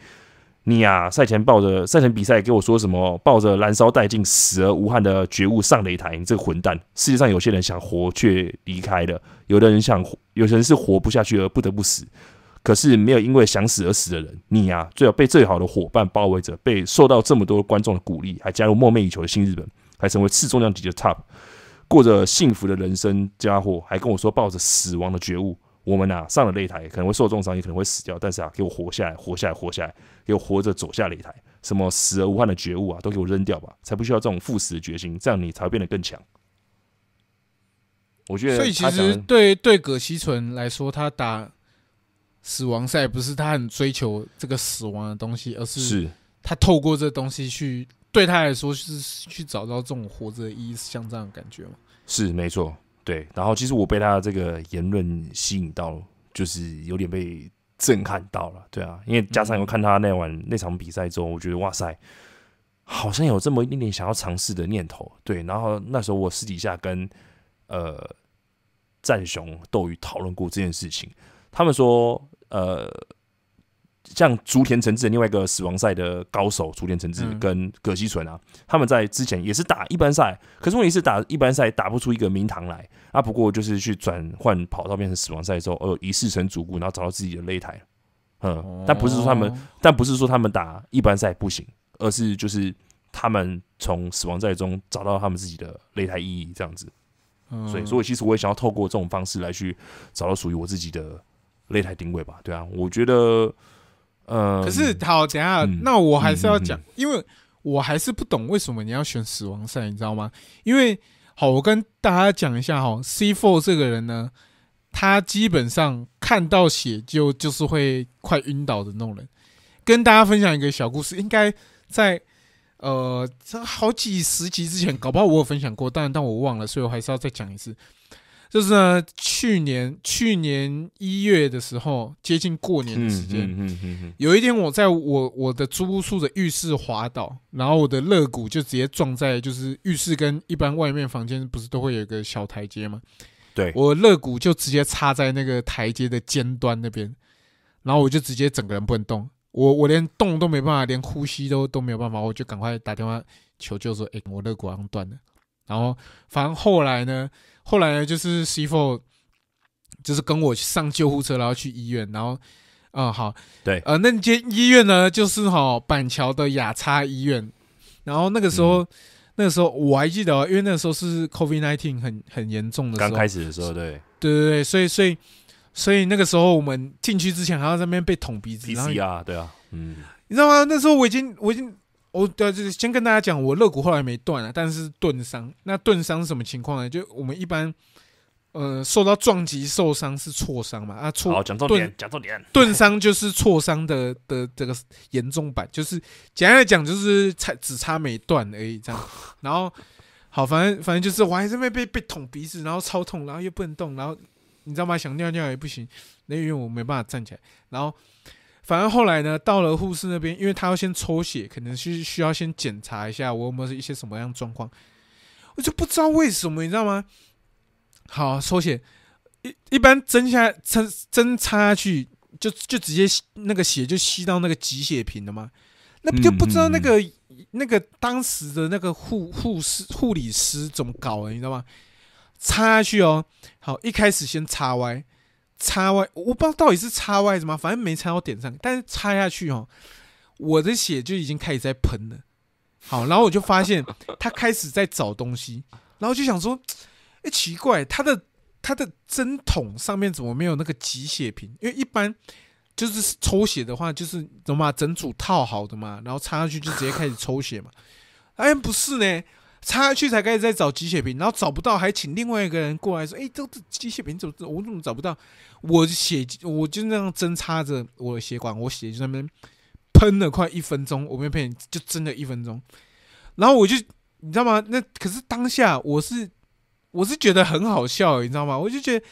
你啊，赛前抱着赛前比赛给我说什么，抱着燃烧殆尽、死而无憾的觉悟上擂台，你这个混蛋！世界上有些人想活却离开了，有的人想，有些人是活不下去而不得不死，可是没有因为想死而死的人。你啊，最好被最好的伙伴包围着，被受到这么多观众的鼓励，还加入梦寐以求的新日本，还成为次重量级的 TOP，过着幸福的人生，家伙还跟我说抱着死亡的觉悟。我们啊上了擂台，可能会受重伤，也可能会死掉，但是啊，给我活下来，活下来，活下来，给我活着走下擂台。什么死而无憾的觉悟啊，都给我扔掉吧，才不需要这种赴死的决心。这样你才会变得更强。我觉得，所以其实对对葛西纯来说，他打死亡赛不是他很追求这个死亡的东西，而是他透过这东西去，对他来说是去找到这种活着的意义，像这样的感觉吗？是没错。对，然后其实我被他这个言论吸引到，就是有点被震撼到了，对啊，因为加上有看他那晚那场比赛之后，我觉得哇塞，好像有这么一点点想要尝试的念头。对，然后那时候我私底下跟呃战雄斗鱼讨论过这件事情，他们说呃。像竹田诚志的另外一个死亡赛的高手竹田诚志跟葛西纯啊，他们在之前也是打一般赛，可是问题是打一般赛打不出一个名堂来啊。不过就是去转换跑道变成死亡赛之后，呃，一世成主顾，然后找到自己的擂台，嗯，但不是说他们，但不是说他们打一般赛不行，而是就是他们从死亡赛中找到他们自己的擂台意义这样子。所以，所以其实我也想要透过这种方式来去找到属于我自己的擂台定位吧。对啊，我觉得。呃，可是好，等下，那我还是要讲，因为我还是不懂为什么你要选死亡赛，你知道吗？因为好，我跟大家讲一下哈，C Four 这个人呢，他基本上看到血就就是会快晕倒的那种人。跟大家分享一个小故事，应该在呃，这好几十集之前，搞不好我有分享过，但但我忘了，所以我还是要再讲一次。就是呢，去年去年一月的时候，接近过年的时间，有一天我在我我的租处的浴室滑倒，然后我的肋骨就直接撞在就是浴室跟一般外面房间不是都会有一个小台阶吗？对，我肋骨就直接插在那个台阶的尖端那边，然后我就直接整个人不能动，我我连动都没办法，连呼吸都都没有办法，我就赶快打电话求救说：“哎，我肋骨好像断了。”然后反正后来呢。后来就是 four 就是跟我上救护车，然后去医院，然后，嗯，好，对，呃，那间医院呢，就是哈板桥的雅叉医院，然后那个时候，那个时候我还记得，因为那时候是 COVID-19 很很严重的，刚开始的时候，对，对对对，所以所以所以那个时候我们进去之前还要在那边被捅鼻子，PCR，对啊，嗯，你知道吗？那时候我已经我已经。我对，就是先跟大家讲，我肋骨后来没断了，但是钝伤。那钝伤是什么情况呢？就我们一般，呃，受到撞击受伤是挫伤嘛？啊，挫。好，讲重点，讲重点。钝伤就是挫伤的的这个严重版，就是简单的讲就是差只差没断而已这样。然后，好，反正反正就是我还是被被被捅鼻子，然后超痛，然后又不能动，然后你知道吗？想尿尿也不行，那因为我没办法站起来，然后。反而后来呢，到了护士那边，因为他要先抽血，可能是需要先检查一下我有没有一些什么样状况，我就不知道为什么，你知道吗？好，抽血一一般针下针针插下去就就直接那个血就吸到那个集血瓶了嘛，那就不知道那个那个当时的那个护护士护理师怎么搞的，你知道吗？插下去哦，好，一开始先插歪。插外，我不知道到底是插外什么，反正没插到点上，但是插下去哦，我的血就已经开始在喷了。好，然后我就发现 他开始在找东西，然后就想说，哎，奇怪，他的他的针筒上面怎么没有那个集血瓶？因为一般就是抽血的话，就是怎么把整组套好的嘛，然后插上去就直接开始抽血嘛。哎，不是呢。插去才开始在找机械瓶，然后找不到，还请另外一个人过来说：“哎，这这机械瓶怎么我怎么找不到？我血我就那样针插着我的血管，我血就在那边喷了快一分钟，我没骗你，就真的一分钟。然后我就你知道吗？那可是当下我是我是觉得很好笑，你知道吗？我就觉得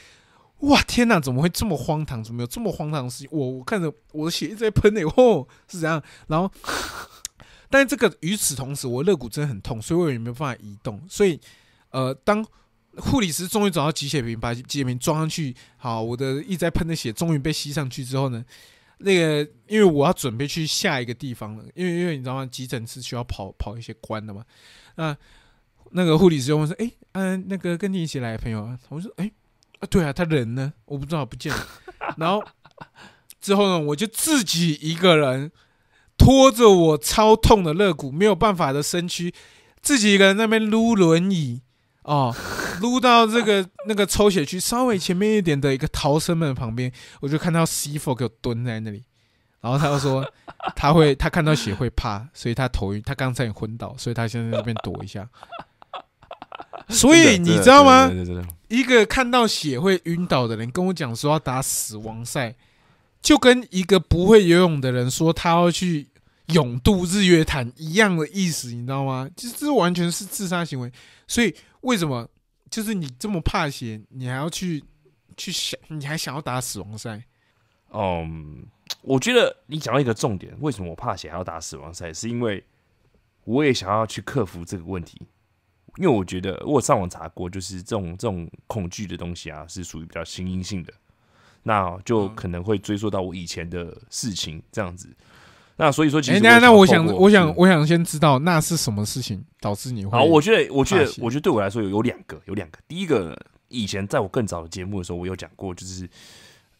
哇天哪，怎么会这么荒唐？怎么有这么荒唐的事情？我看着我的血一直在喷呢，哦是怎样，然后。”但这个与此同时，我肋骨真的很痛，所以我也没有办法移动。所以，呃，当护理师终于找到集血瓶，把集血瓶装上去，好，我的一直在喷的血终于被吸上去之后呢，那个因为我要准备去下一个地方了，因为因为你知道吗，急诊是需要跑跑一些关的嘛。那那个护理师就问说：“哎，嗯，那个跟你一起来的朋友？”我说：“哎，啊，对啊，他人呢？我不知道不见了。”然后之后呢，我就自己一个人。拖着我超痛的肋骨，没有办法的身躯，自己一个人那边撸轮椅哦，撸到这个那个抽血区稍微前面一点的一个逃生门旁边，我就看到 CFO 给我蹲在那里，然后他就说他会他看到血会怕，所以他头晕，他刚才也昏倒，所以他现在那边躲一下。所以你知道吗？一个看到血会晕倒的人跟我讲说要打死亡赛。就跟一个不会游泳的人说他要去勇渡日月潭一样的意思，你知道吗？其实这完全是自杀行为。所以为什么就是你这么怕血，你还要去去想，你还想要打死亡赛？嗯，我觉得你讲到一个重点，为什么我怕血还要打死亡赛？是因为我也想要去克服这个问题，因为我觉得我上网查过，就是这种这种恐惧的东西啊，是属于比较心因性的。那就可能会追溯到我以前的事情，这样子。那所以说，其实那那我想，我想，我想先知道那是什么事情导致你。好，我觉得，我觉得，我觉得对我来说有有两个，有两个。第一个，以前在我更早的节目的时候，我有讲过，就是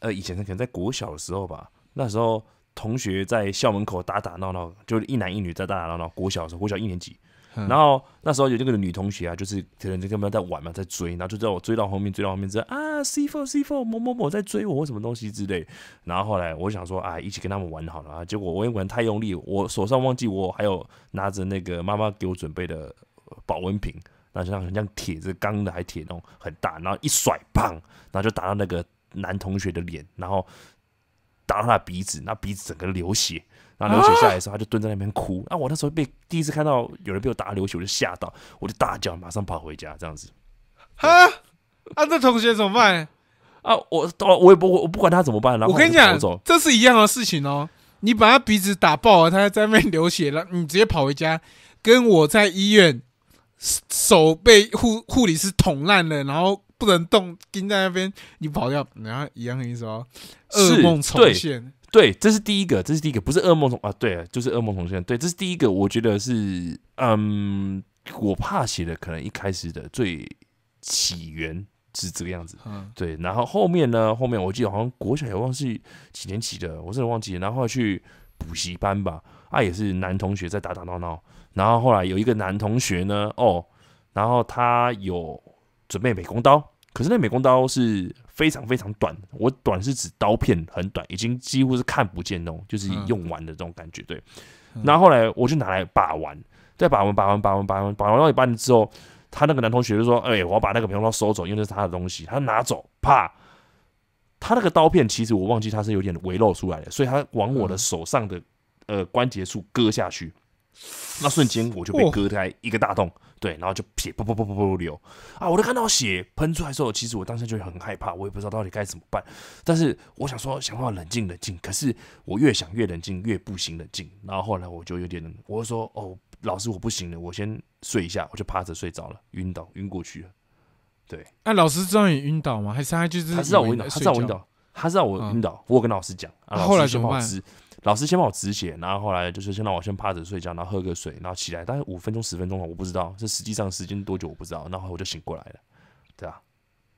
呃，以前可能在国小的时候吧，那时候同学在校门口打打闹闹，就是一男一女在打打闹闹。国小的时候，国小一年级。然后那时候有那个女同学啊，就是可能就跟他们在玩嘛，在追，然后就在我追到后面，追到后面知道啊，C four C four 某某某在追我，或什么东西之类。然后后来我想说啊，一起跟他们玩好了啊，结果我一玩太用力，我手上忘记我还有拿着那个妈妈给我准备的保温瓶，那就像像铁子钢的，还铁那种很大，然后一甩棒，然后就打到那个男同学的脸，然后打到他鼻子，那鼻子整个流血。然后流血下来的时候，他就蹲在那边哭。啊，我那时候被第一次看到有人被我打流血，我就吓到，我就大叫，马上跑回家这样子。啊啊，那同学怎么办？啊，我哦，我也不，我我不管他怎么办。然后我跟你讲，这是一样的事情哦。你把他鼻子打爆了，他还在那边流血了，你直接跑回家，跟我在医院手被护护理师捅烂了，然后不能动，蹲在那边，你跑掉，然后一样的意思哦，噩梦重现。对，这是第一个，这是第一个，不是噩梦同啊，对，就是噩梦同学。对，这是第一个，我觉得是，嗯，我怕写的可能一开始的最起源是这个样子，嗯，对。然后后面呢，后面我记得好像国小也忘记几年级的，我真的忘记了。然后去补习班吧，啊，也是男同学在打打闹闹。然后后来有一个男同学呢，哦，然后他有准备美工刀，可是那美工刀是。非常非常短，我短是指刀片很短，已经几乎是看不见那种，就是用完的这种感觉。对，那后来我就拿来把玩，再把玩，把玩，把玩，把玩，把玩到一半之后，他那个男同学就说：“哎，我要把那个美工刀收走，因为那是他的东西，他拿走。”啪！他那个刀片其实我忘记他是有点微露出来的，所以他往我的手上的呃关节处割下去，那瞬间我就被割开一个大洞。对，然后就血，噗噗噗噗噗流啊！我都看到血喷出来的时候，其实我当时就很害怕，我也不知道到底该怎么办。但是我想说，想办法冷静冷静。可是我越想越冷静，越不行冷静。然后后来我就有点，我说：“哦，老师，我不行了，我先睡一下。”我就趴着睡着了，晕倒，晕过去了。对，那老师知道你晕倒吗？还是他就是他知道我晕倒，他知道我晕倒，我跟老师讲，后来怎么办？老师先帮我止血，然后后来就是先让我先趴着睡觉，然后喝个水，然后起来大概五分钟十分钟，我不知道这实际上时间多久，我不知道。然后我就醒过来了，对啊，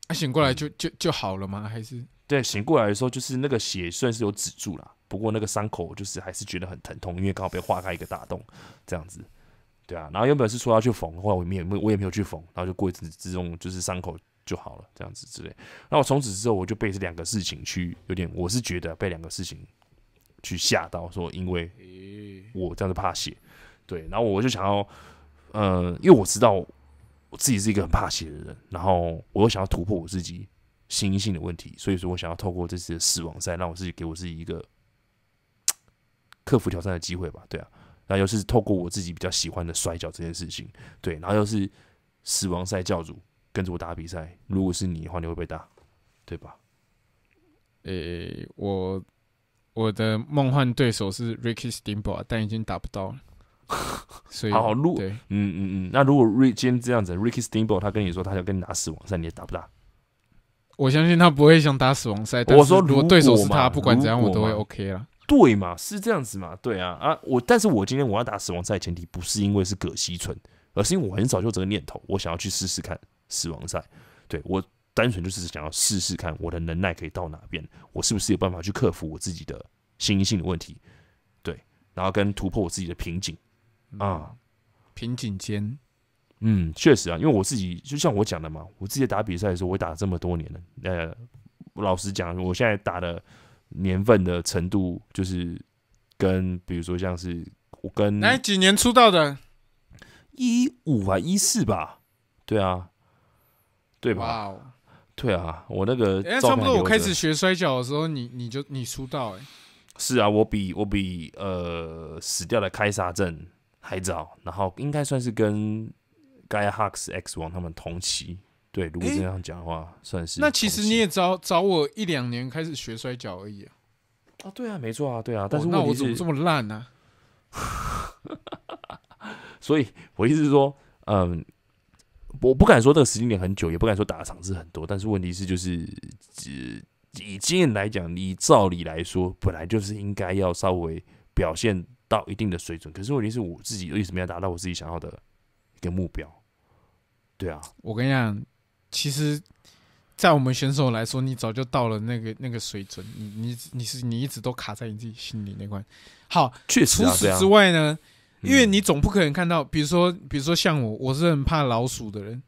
啊，醒过来就就就好了吗？还是对，醒过来的时候就是那个血虽然是有止住了，不过那个伤口就是还是觉得很疼痛，因为刚好被划开一个大洞，这样子，对啊。然后原本是说要去缝后来我也没 我也没有去缝，然后就过一阵之种就是伤口就好了，这样子之类。那我从此之后我就被这两个事情去有点，我是觉得被两个事情。去吓到说，因为我这样子怕血，对，然后我就想要，呃，因为我知道我自己是一个很怕血的人，然后我又想要突破我自己心性的问题，所以说，我想要透过这次死亡赛，让我自己给我自己一个克服挑战的机会吧，对啊，然后又是透过我自己比较喜欢的摔跤这件事情，对，然后又是死亡赛教主跟着我打比赛，如果是你的话，你会被打，对吧？诶，我。我的梦幻对手是 Ricky s t i m p l 但已经打不到了。所以，好，好，对，嗯嗯嗯。那如果瑞今天这样子，Ricky s t i m p l 他跟你说他要跟你打死亡赛，你也打不打？我相信他不会想打死亡赛。我说，如果对手是他，不管怎样，我都会 OK 啊。对嘛？是这样子嘛？对啊啊！我，但是我今天我要打死亡赛，前提不是因为是葛西纯，而是因为我很早就有个念头，我想要去试试看死亡赛。对我。单纯就是想要试试看我的能耐可以到哪边，我是不是有办法去克服我自己的心性的问题？对，然后跟突破我自己的瓶颈啊，瓶颈间，嗯，确实啊，因为我自己就像我讲的嘛，我自己打比赛的时候，我打了这么多年了。呃，老实讲，我现在打的年份的程度，就是跟比如说像是我跟哪几年出道的？一五吧，一四吧，对啊，对吧？对啊，我那个哎，差不多我开始学摔跤的时候，你你就你出道哎，是啊，我比我比呃死掉的开杀阵还早，然后应该算是跟 Guy Hux X 王他们同期。对，如果这样讲的话，算是。那其实你也早早我一两年开始学摔跤而已啊。啊，对啊，没错啊，对啊。但是那我怎么这么烂呢？所以我意思是说，嗯。我不敢说这个时间点很久，也不敢说打的场次很多，但是问题是，就是以以经验来讲，你照理来说，本来就是应该要稍微表现到一定的水准，可是问题是我自己为什么要达到我自己想要的一个目标。对啊，我跟你讲，其实，在我们选手来说，你早就到了那个那个水准，你你你是你一直都卡在你自己心里那关。好，确实，除此之外呢？因为你总不可能看到，比如说，比如说像我，我是很怕老鼠的人，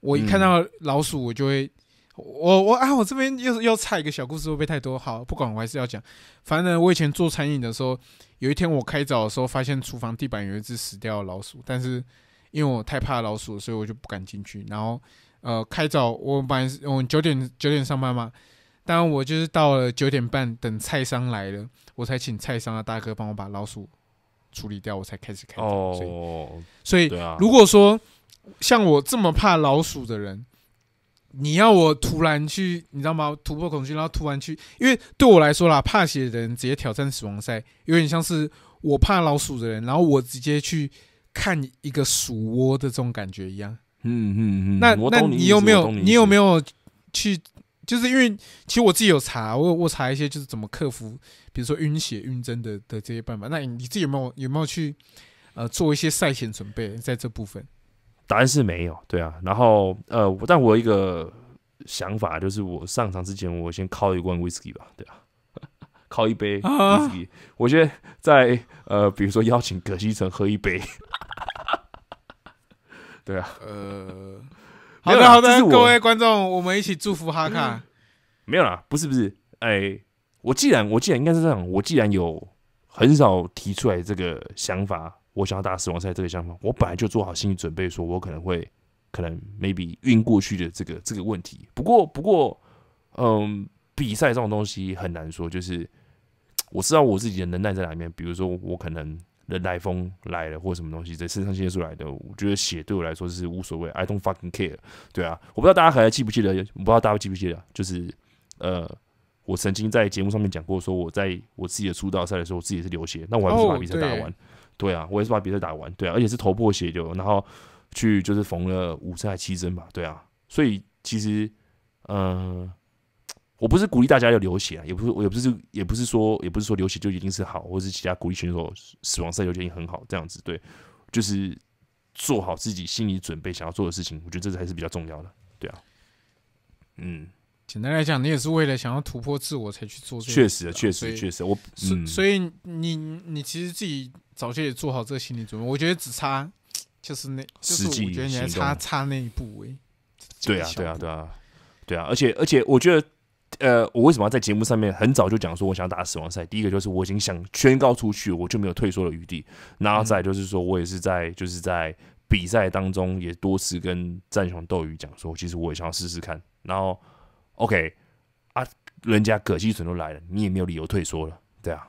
我一看到老鼠我就会，我我啊，我这边又又差一个小故事，会不会太多？好，不管我还是要讲。反正我以前做餐饮的时候，有一天我开早的时候，发现厨房地板有一只死掉的老鼠，但是因为我太怕老鼠，所以我就不敢进去。然后呃，开早我本来我九点九点上班嘛，但我就是到了九点半，等菜商来了，我才请菜商的大哥帮我把老鼠。处理掉我才开始看，所以，所以，如果说像我这么怕老鼠的人，你要我突然去，你知道吗？突破恐惧，然后突然去，因为对我来说啦，怕血的人直接挑战死亡赛，有点像是我怕老鼠的人，然后我直接去看一个鼠窝的这种感觉一样。嗯嗯嗯。那那你有没有？你有没有去？就是因为其实我自己有查，我我查一些就是怎么克服，比如说晕血、晕针的的这些办法。那你你自己有没有有没有去呃做一些赛前准备在这部分？答案是没有，对啊。然后呃，但我有一个想法就是我上场之前我先靠一罐威士忌吧，对吧？靠一杯威士忌，我觉得在呃，比如说邀请葛西城喝一杯，对啊。呃。好的，好的，各位观众，我们一起祝福哈卡。没有啦，不是不是，哎，我既然我既然应该是这样，我既然有很少提出来这个想法，我想要打死亡赛这个想法，我本来就做好心理准备，说我可能会可能 maybe 晕过去的这个这个问题。不过不过，嗯，比赛这种东西很难说，就是我知道我自己的能耐在哪里面，比如说我可能。人来风来了，或者什么东西，在身上溅出来的，我觉得血对我来说是无所谓，I don't fucking care。对啊，我不知道大家还记不记得，我不知道大家记不记得，就是呃，我曾经在节目上面讲过，说我在我自己的出道赛的时候，我自己是流血，那我还是把比赛打完。对啊，我也是把比赛打完，对，而且是头破血流，然后去就是缝了五针还七针吧？对啊，所以其实嗯。我不是鼓励大家要流血啊，也不是我也不是也不是说也不是说流血就一定是好，或者是其他鼓励选手死亡赛就一定很好这样子。对，就是做好自己心理准备，想要做的事情，我觉得这还是比较重要的。对啊，嗯，简单来讲，你也是为了想要突破自我才去做。确实，确实，确实，我，所以你你其实自己早些也做好这心理准备，我觉得只差就是那觉得你还差差那一步哎。对啊，对啊，对啊，对啊，而且而且我觉得。呃，我为什么要在节目上面很早就讲说我想打死亡赛？第一个就是我已经想宣告出去，我就没有退缩的余地。然后再就是说我也是在，就是在比赛当中也多次跟战雄斗鱼讲说，其实我也想要试试看。然后，OK 啊，人家葛西纯都来了，你也没有理由退缩了，对啊。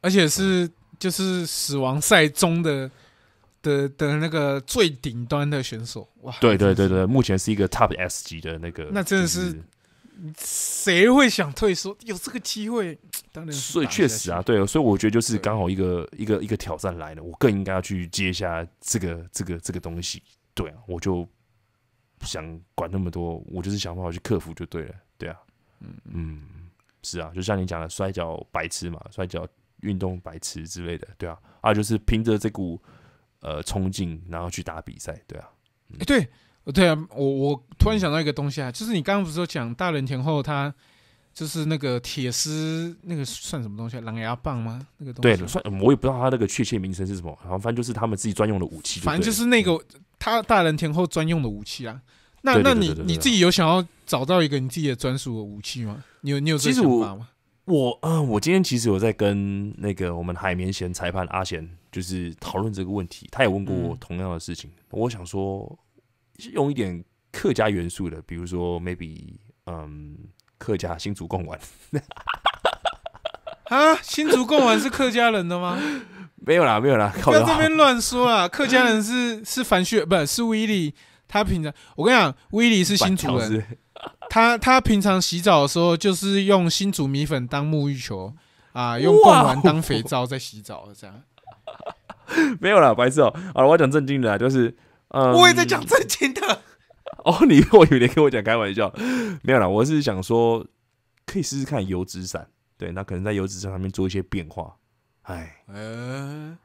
而且是就是死亡赛中的的的那个最顶端的选手哇！对对对对，目前是一个 Top S 级的那个，那真的是。谁会想退缩？有这个机会，当然。所以确实啊，对，所以我觉得就是刚好一个一个一个挑战来了，我更应该要去接下这个这个这个东西。对啊，我就不想管那么多，我就是想办法去克服就对了。对啊，嗯嗯，是啊，就像你讲的，摔跤白痴嘛，摔跤运动白痴之类的，对啊，啊，就是凭着这股呃冲劲，然后去打比赛，对啊，哎对。对啊，我我突然想到一个东西啊，就是你刚刚不是说讲大人前后他就是那个铁丝那个算什么东西？狼牙棒吗？那个东西？对，算我也不知道他那个确切名称是什么，好像反正就是他们自己专用的武器。反正就是那个他大人前后专用的武器啊。那那你你自己有想要找到一个你自己的专属的武器吗？你有你有？想法吗？我嗯，我今天其实有在跟那个我们海绵贤裁判阿贤就是讨论这个问题，他也问过我同样的事情，我想说。用一点客家元素的，比如说 maybe，嗯，客家新竹贡丸 啊，新竹贡丸是客家人的吗？没有啦，没有啦，不要这边乱说啊！客家人是是樊旭，不是是威利。他平常我跟你讲，威利是新竹人，他他平常洗澡的时候就是用新竹米粉当沐浴球啊，用贡丸当肥皂在洗澡这样。没有啦，白色哦。好了，我要讲正经的，就是。我也在讲正经的 哦，你我为你跟我讲开玩笑，没有啦，我是想说可以试试看油纸伞，对，那可能在油纸伞上面做一些变化，哎，呃，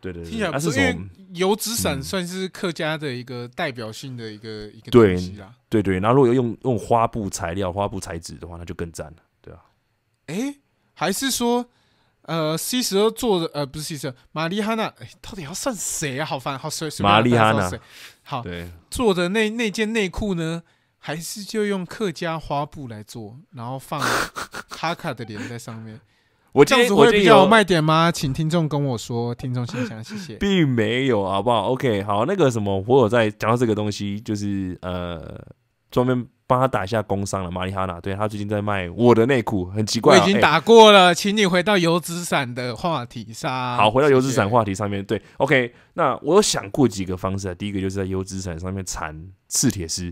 对对，听起来是因为油纸伞算是客家的一个代表性的一个一个东西啦，对对，那如果用用花布材料、花布材质的话，那就更赞了，对啊，哎，还是说？呃，C 十二做的呃，不是 C 十二，玛丽哈纳，到底要算谁啊？好烦，好谁？马里哈纳，好，做的那那件内裤呢，还是就用客家花布来做，然后放 哈卡的脸在上面。我这样子会比较有卖点吗？请听众跟我说，听众心想，谢谢，并没有，好不好？OK，好，那个什么，我有在讲到这个东西，就是呃，专门。帮他打一下工伤了，玛丽哈娜。对他最近在卖我的内裤，很奇怪。我已经打过了，请你回到油纸伞的话题上。好，回到油纸伞话题上面。对，OK。那我有想过几个方式，啊。第一个就是在油纸伞上面缠赤铁丝，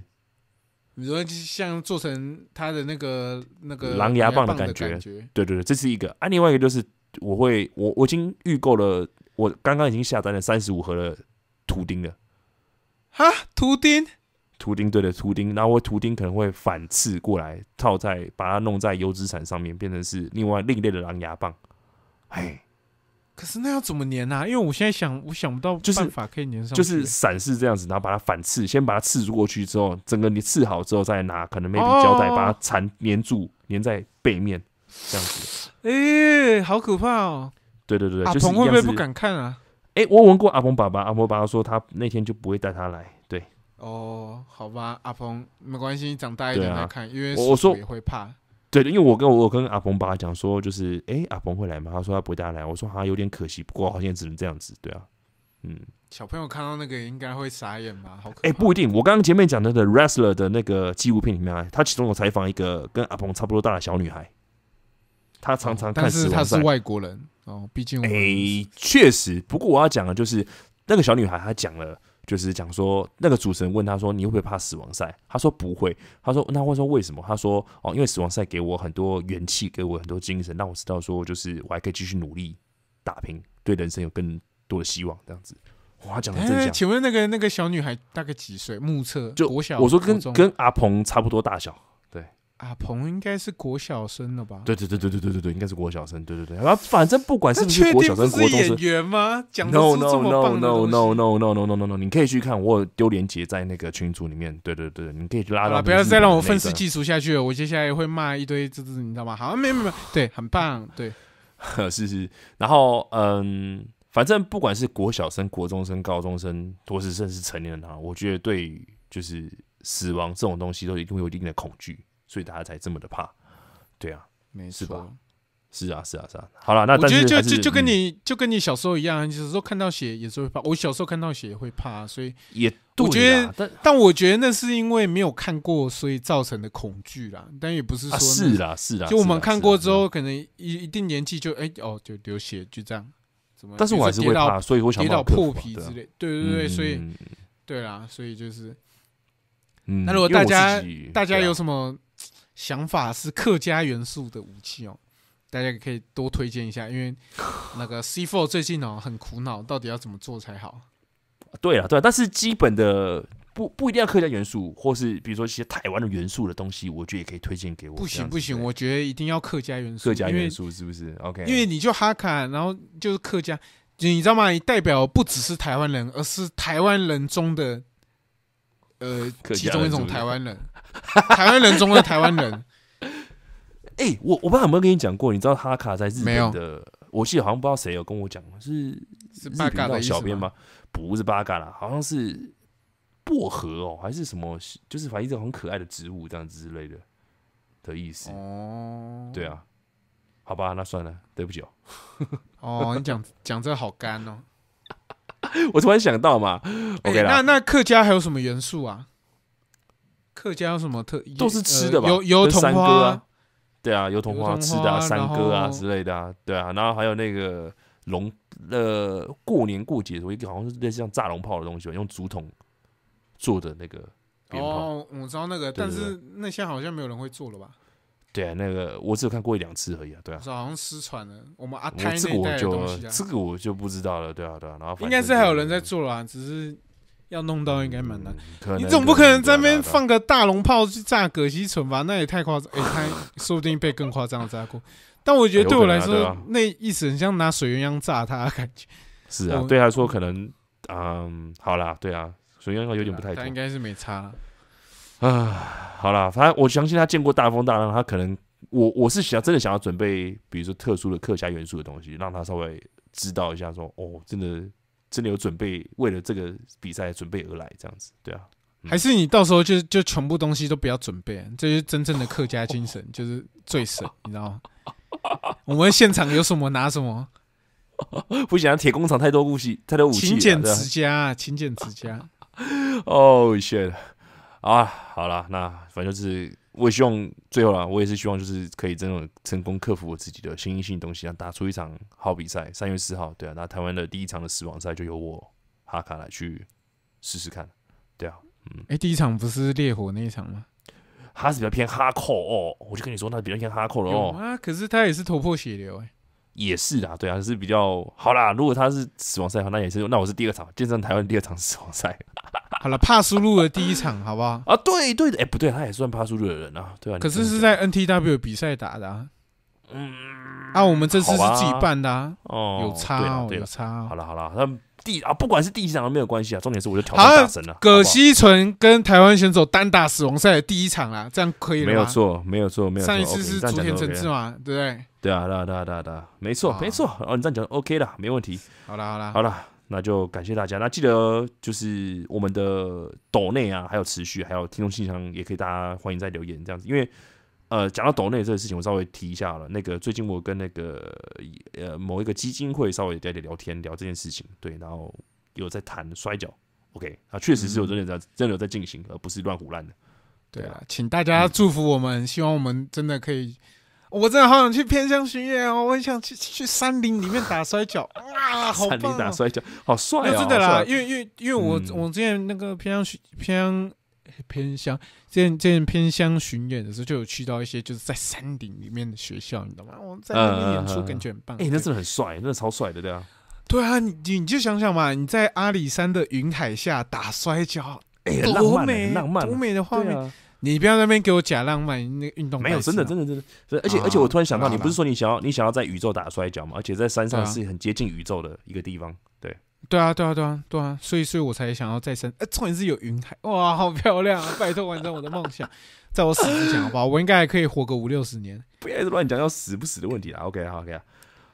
比如说像做成他的那个那个狼牙棒的感觉。对对对，这是一个啊。另外一个就是我会，我我已经预购了，我刚刚已经下单了三十五盒的图钉了。哈，图钉。图钉对的图钉，然后图钉可能会反刺过来，套在把它弄在油脂伞上面，变成是另外另类的狼牙棒。哎，可是那要怎么粘呢？因为我现在想，我想不到办法可以粘上。就是闪是这样子，然后把它反刺，先把它刺入过去之后，整个你刺好之后，再拿可能 maybe 胶带把它缠粘住，粘在背面这样子。哎，好可怕哦！对对对阿鹏会不会不敢看啊？哎，我问过阿鹏爸爸，阿鹏爸爸说他那天就不会带他来。哦，好吧，阿鹏，没关系，长大一点再看，因为我说也会怕。对，因为我跟我我跟阿鹏爸讲说，就是哎，阿鹏会来吗？他说他不会带来。我说哈，有点可惜，不过好像只能这样子，对啊，嗯。小朋友看到那个应该会傻眼吧？好，哎，不一定。我刚刚前面讲的的 wrestler 的那个纪录片里面，他其中有采访一个跟阿鹏差不多大的小女孩，她常常看但是她是外国人哦，毕竟哎，确实。不过我要讲的就是，那个小女孩她讲了。就是讲说，那个主持人问他说：“你会不会怕死亡赛？”他说：“不会。”他说：“那会说为什么？”他说：“哦，因为死亡赛给我很多元气，给我很多精神，让我知道说，就是我还可以继续努力打拼，对人生有更多的希望。”这样子，哇，讲的真。请问那个那个小女孩大概几岁？目测就我小，我说跟跟阿鹏差不多大小。阿鹏应该是国小生了吧？对对对对对对对对，应该是国小生。对对对，然后反正不管是确定不是演员吗？讲的是这么棒。No no no no no no no no no，你可以去看，我丢链接在那个群组里面。对对对，你可以去拉。不要再让我愤世嫉俗下去了。我接下来会骂一堆字字，你知道吗？好，没有没有，对，很棒，对，是是。然后嗯，反正不管是国小生、国中生、高中生、或是甚至成年人他，我觉得对，就是死亡这种东西，都一定会有一定的恐惧。所以大家才这么的怕，对啊，没错，是啊，是啊，是啊。好了，那我觉得就就就跟你就跟你小时候一样，就是说看到血也是会怕。我小时候看到血也会怕，所以也我觉得，但但我觉得那是因为没有看过，所以造成的恐惧啦。但也不是说，是啦，是啦。就我们看过之后，可能一一定年纪就哎哦，就流血就这样。但是我还是会怕，所以我想破皮之类，对对对，所以对啦，所以就是。那如果大家大家有什么？想法是客家元素的武器哦，大家可以多推荐一下，因为 那个 C Four 最近哦很苦恼，到底要怎么做才好？对啊，对，啊，但是基本的不不一定要客家元素，或是比如说一些台湾的元素的东西，我觉得也可以推荐给我。不行不行，我觉得一定要客家元素，客家元素是不是？OK？因为你就哈卡，然后就是客家，你知道吗？你代表不只是台湾人，而是台湾人中的。呃，其中一种台湾人，台湾人中的台湾人。哎，我我不知道有没有跟你讲过，你知道哈卡在日本的，我记得好像不知道谁有跟我讲，是是八嘎的小编吗？不是八嘎啦，好像是薄荷哦，还是什么，就是反正一种很可爱的植物这样子之类的的意思。哦，对啊，好吧，那算了，对不起哦。哦，你讲讲这好干哦。我突然想到嘛，OK，那那客家还有什么元素啊？客家有什么特都是吃的吧？油油桐花，对啊，油桐花吃的啊，山歌啊之类的啊，对啊，然后还有那个龙，呃，过年过节的时候，一个好像是类似像炸龙炮的东西，用竹筒做的那个。鞭哦，我知道那个，但是那些好像没有人会做了吧？对啊，那个我只有看过一两次而已啊。对啊，好像失传了。我们阿泰那一带的这个我就不知道了。对啊，对啊，然后应该是还有人在做啊，只是要弄到应该蛮难。你总不可能在那边放个大龙炮去炸葛西存吧？那也太夸张，也太…… 说不定被更夸张的炸过。但我觉得对我来说，那意思很像拿水鸳鸯炸他的感觉。是啊，对他说可能嗯，好啦，对啊，水鸳鸯有点不太，他应该是没差。啊，好了，他我相信他见过大风大浪，他可能我我是想真的想要准备，比如说特殊的客家元素的东西，让他稍微知道一下，说哦，真的真的有准备，为了这个比赛准备而来，这样子，对啊，还是你到时候就就全部东西都不要准备，这是真正的客家精神，就是最省，你知道吗？我们现场有什么拿什么，不想铁工厂太多武器，太多武器，勤俭持家，勤俭持家，哦，shit。啊，好了，那反正就是，我也希望最后啦，我也是希望就是可以真的成功克服我自己的心性东西啊，打出一场好比赛。三月四号，对啊，那台湾的第一场的死亡赛就由我哈卡来去试试看，对啊，嗯，哎，第一场不是烈火那一场吗？哈是比较偏哈扣哦，我就跟你说，那比较偏哈扣了哦。啊，可是他也是头破血流哎。也是啊，对啊，是比较好啦。如果他是死亡赛，的话，那也是，那我是第二场见证台湾第二场死亡赛。好了，帕苏路的第一场，好不好？啊，对对的，哎不对，他也算帕苏路的人啊，对啊。可是是在 NTW 比赛打的。啊，嗯，啊，我们这次是自己办的啊。哦，有差，有差。好了好了，那第啊，不管是第一场都没有关系啊，重点是我就挑战大神了。葛西纯跟台湾选手单打死亡赛的第一场啦，这样可以了。没有错，没有错，没有。上一次是竹田诚志嘛，对不对？对啊，哒哒哒哒，没错，没错。哦，你这样讲，OK 啦，没问题。好啦，好啦，好啦，那就感谢大家。那记得就是我们的抖内啊，还有持续，还有听众信箱，也可以大家欢迎再留言这样子。因为呃，讲到抖内这个事情，我稍微提一下了。那个最近我跟那个呃某一个基金会稍微在聊天，聊这件事情。对，然后有在谈摔跤。o k 啊，确实是有真的在真的在进行，而不是乱胡乱的。对啊，请大家祝福我们，希望我们真的可以。我真的好想去偏乡巡演哦！我很想去去山林里面打摔跤啊，好棒！山林打摔跤，好帅哦！真的啦，因为因为因为我我之前那个偏乡巡偏乡偏乡，之前之前偏乡巡演的时候就有去到一些就是在山顶里面的学校，你知道吗？我在那边演出感觉很棒。哎，那真的很帅，那超帅的，对啊，对啊，你你就想想嘛，你在阿里山的云海下打摔跤，哎，多美，浪漫，多美的画面。你不要那边给我假浪漫，那个运动没有真的真的真的，而且而且我突然想到，你不是说你想要你想要在宇宙打摔跤吗？而且在山上是很接近宇宙的一个地方，对对啊对啊对啊对啊，所以所以我才想要再生。哎，重点是有云海，哇，好漂亮！啊！拜托完成我的梦想，在我死之前，好不好？我应该还可以活个五六十年。不要乱讲，要死不死的问题啦。OK，好 OK，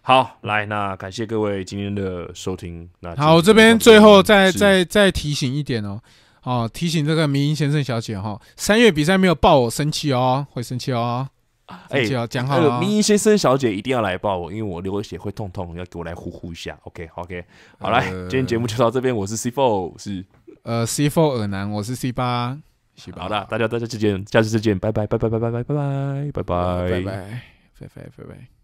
好，来，那感谢各位今天的收听。那好，我这边最后再再再提醒一点哦。哦，提醒这个民营先生、小姐哈，三月比赛没有抱我生气哦，会生气哦，生气哦，讲好。民营先生、小姐一定要来抱我，因为我流血会痛痛，要给我来呼呼一下。OK，OK，好来，今天节目就到这边。我是 C four，是呃 C four 耳男，我是 C 八，是。好的，大家，大家再见，下次再见，拜拜，拜拜，拜拜，拜拜，拜拜，拜拜，拜拜，拜拜，拜拜。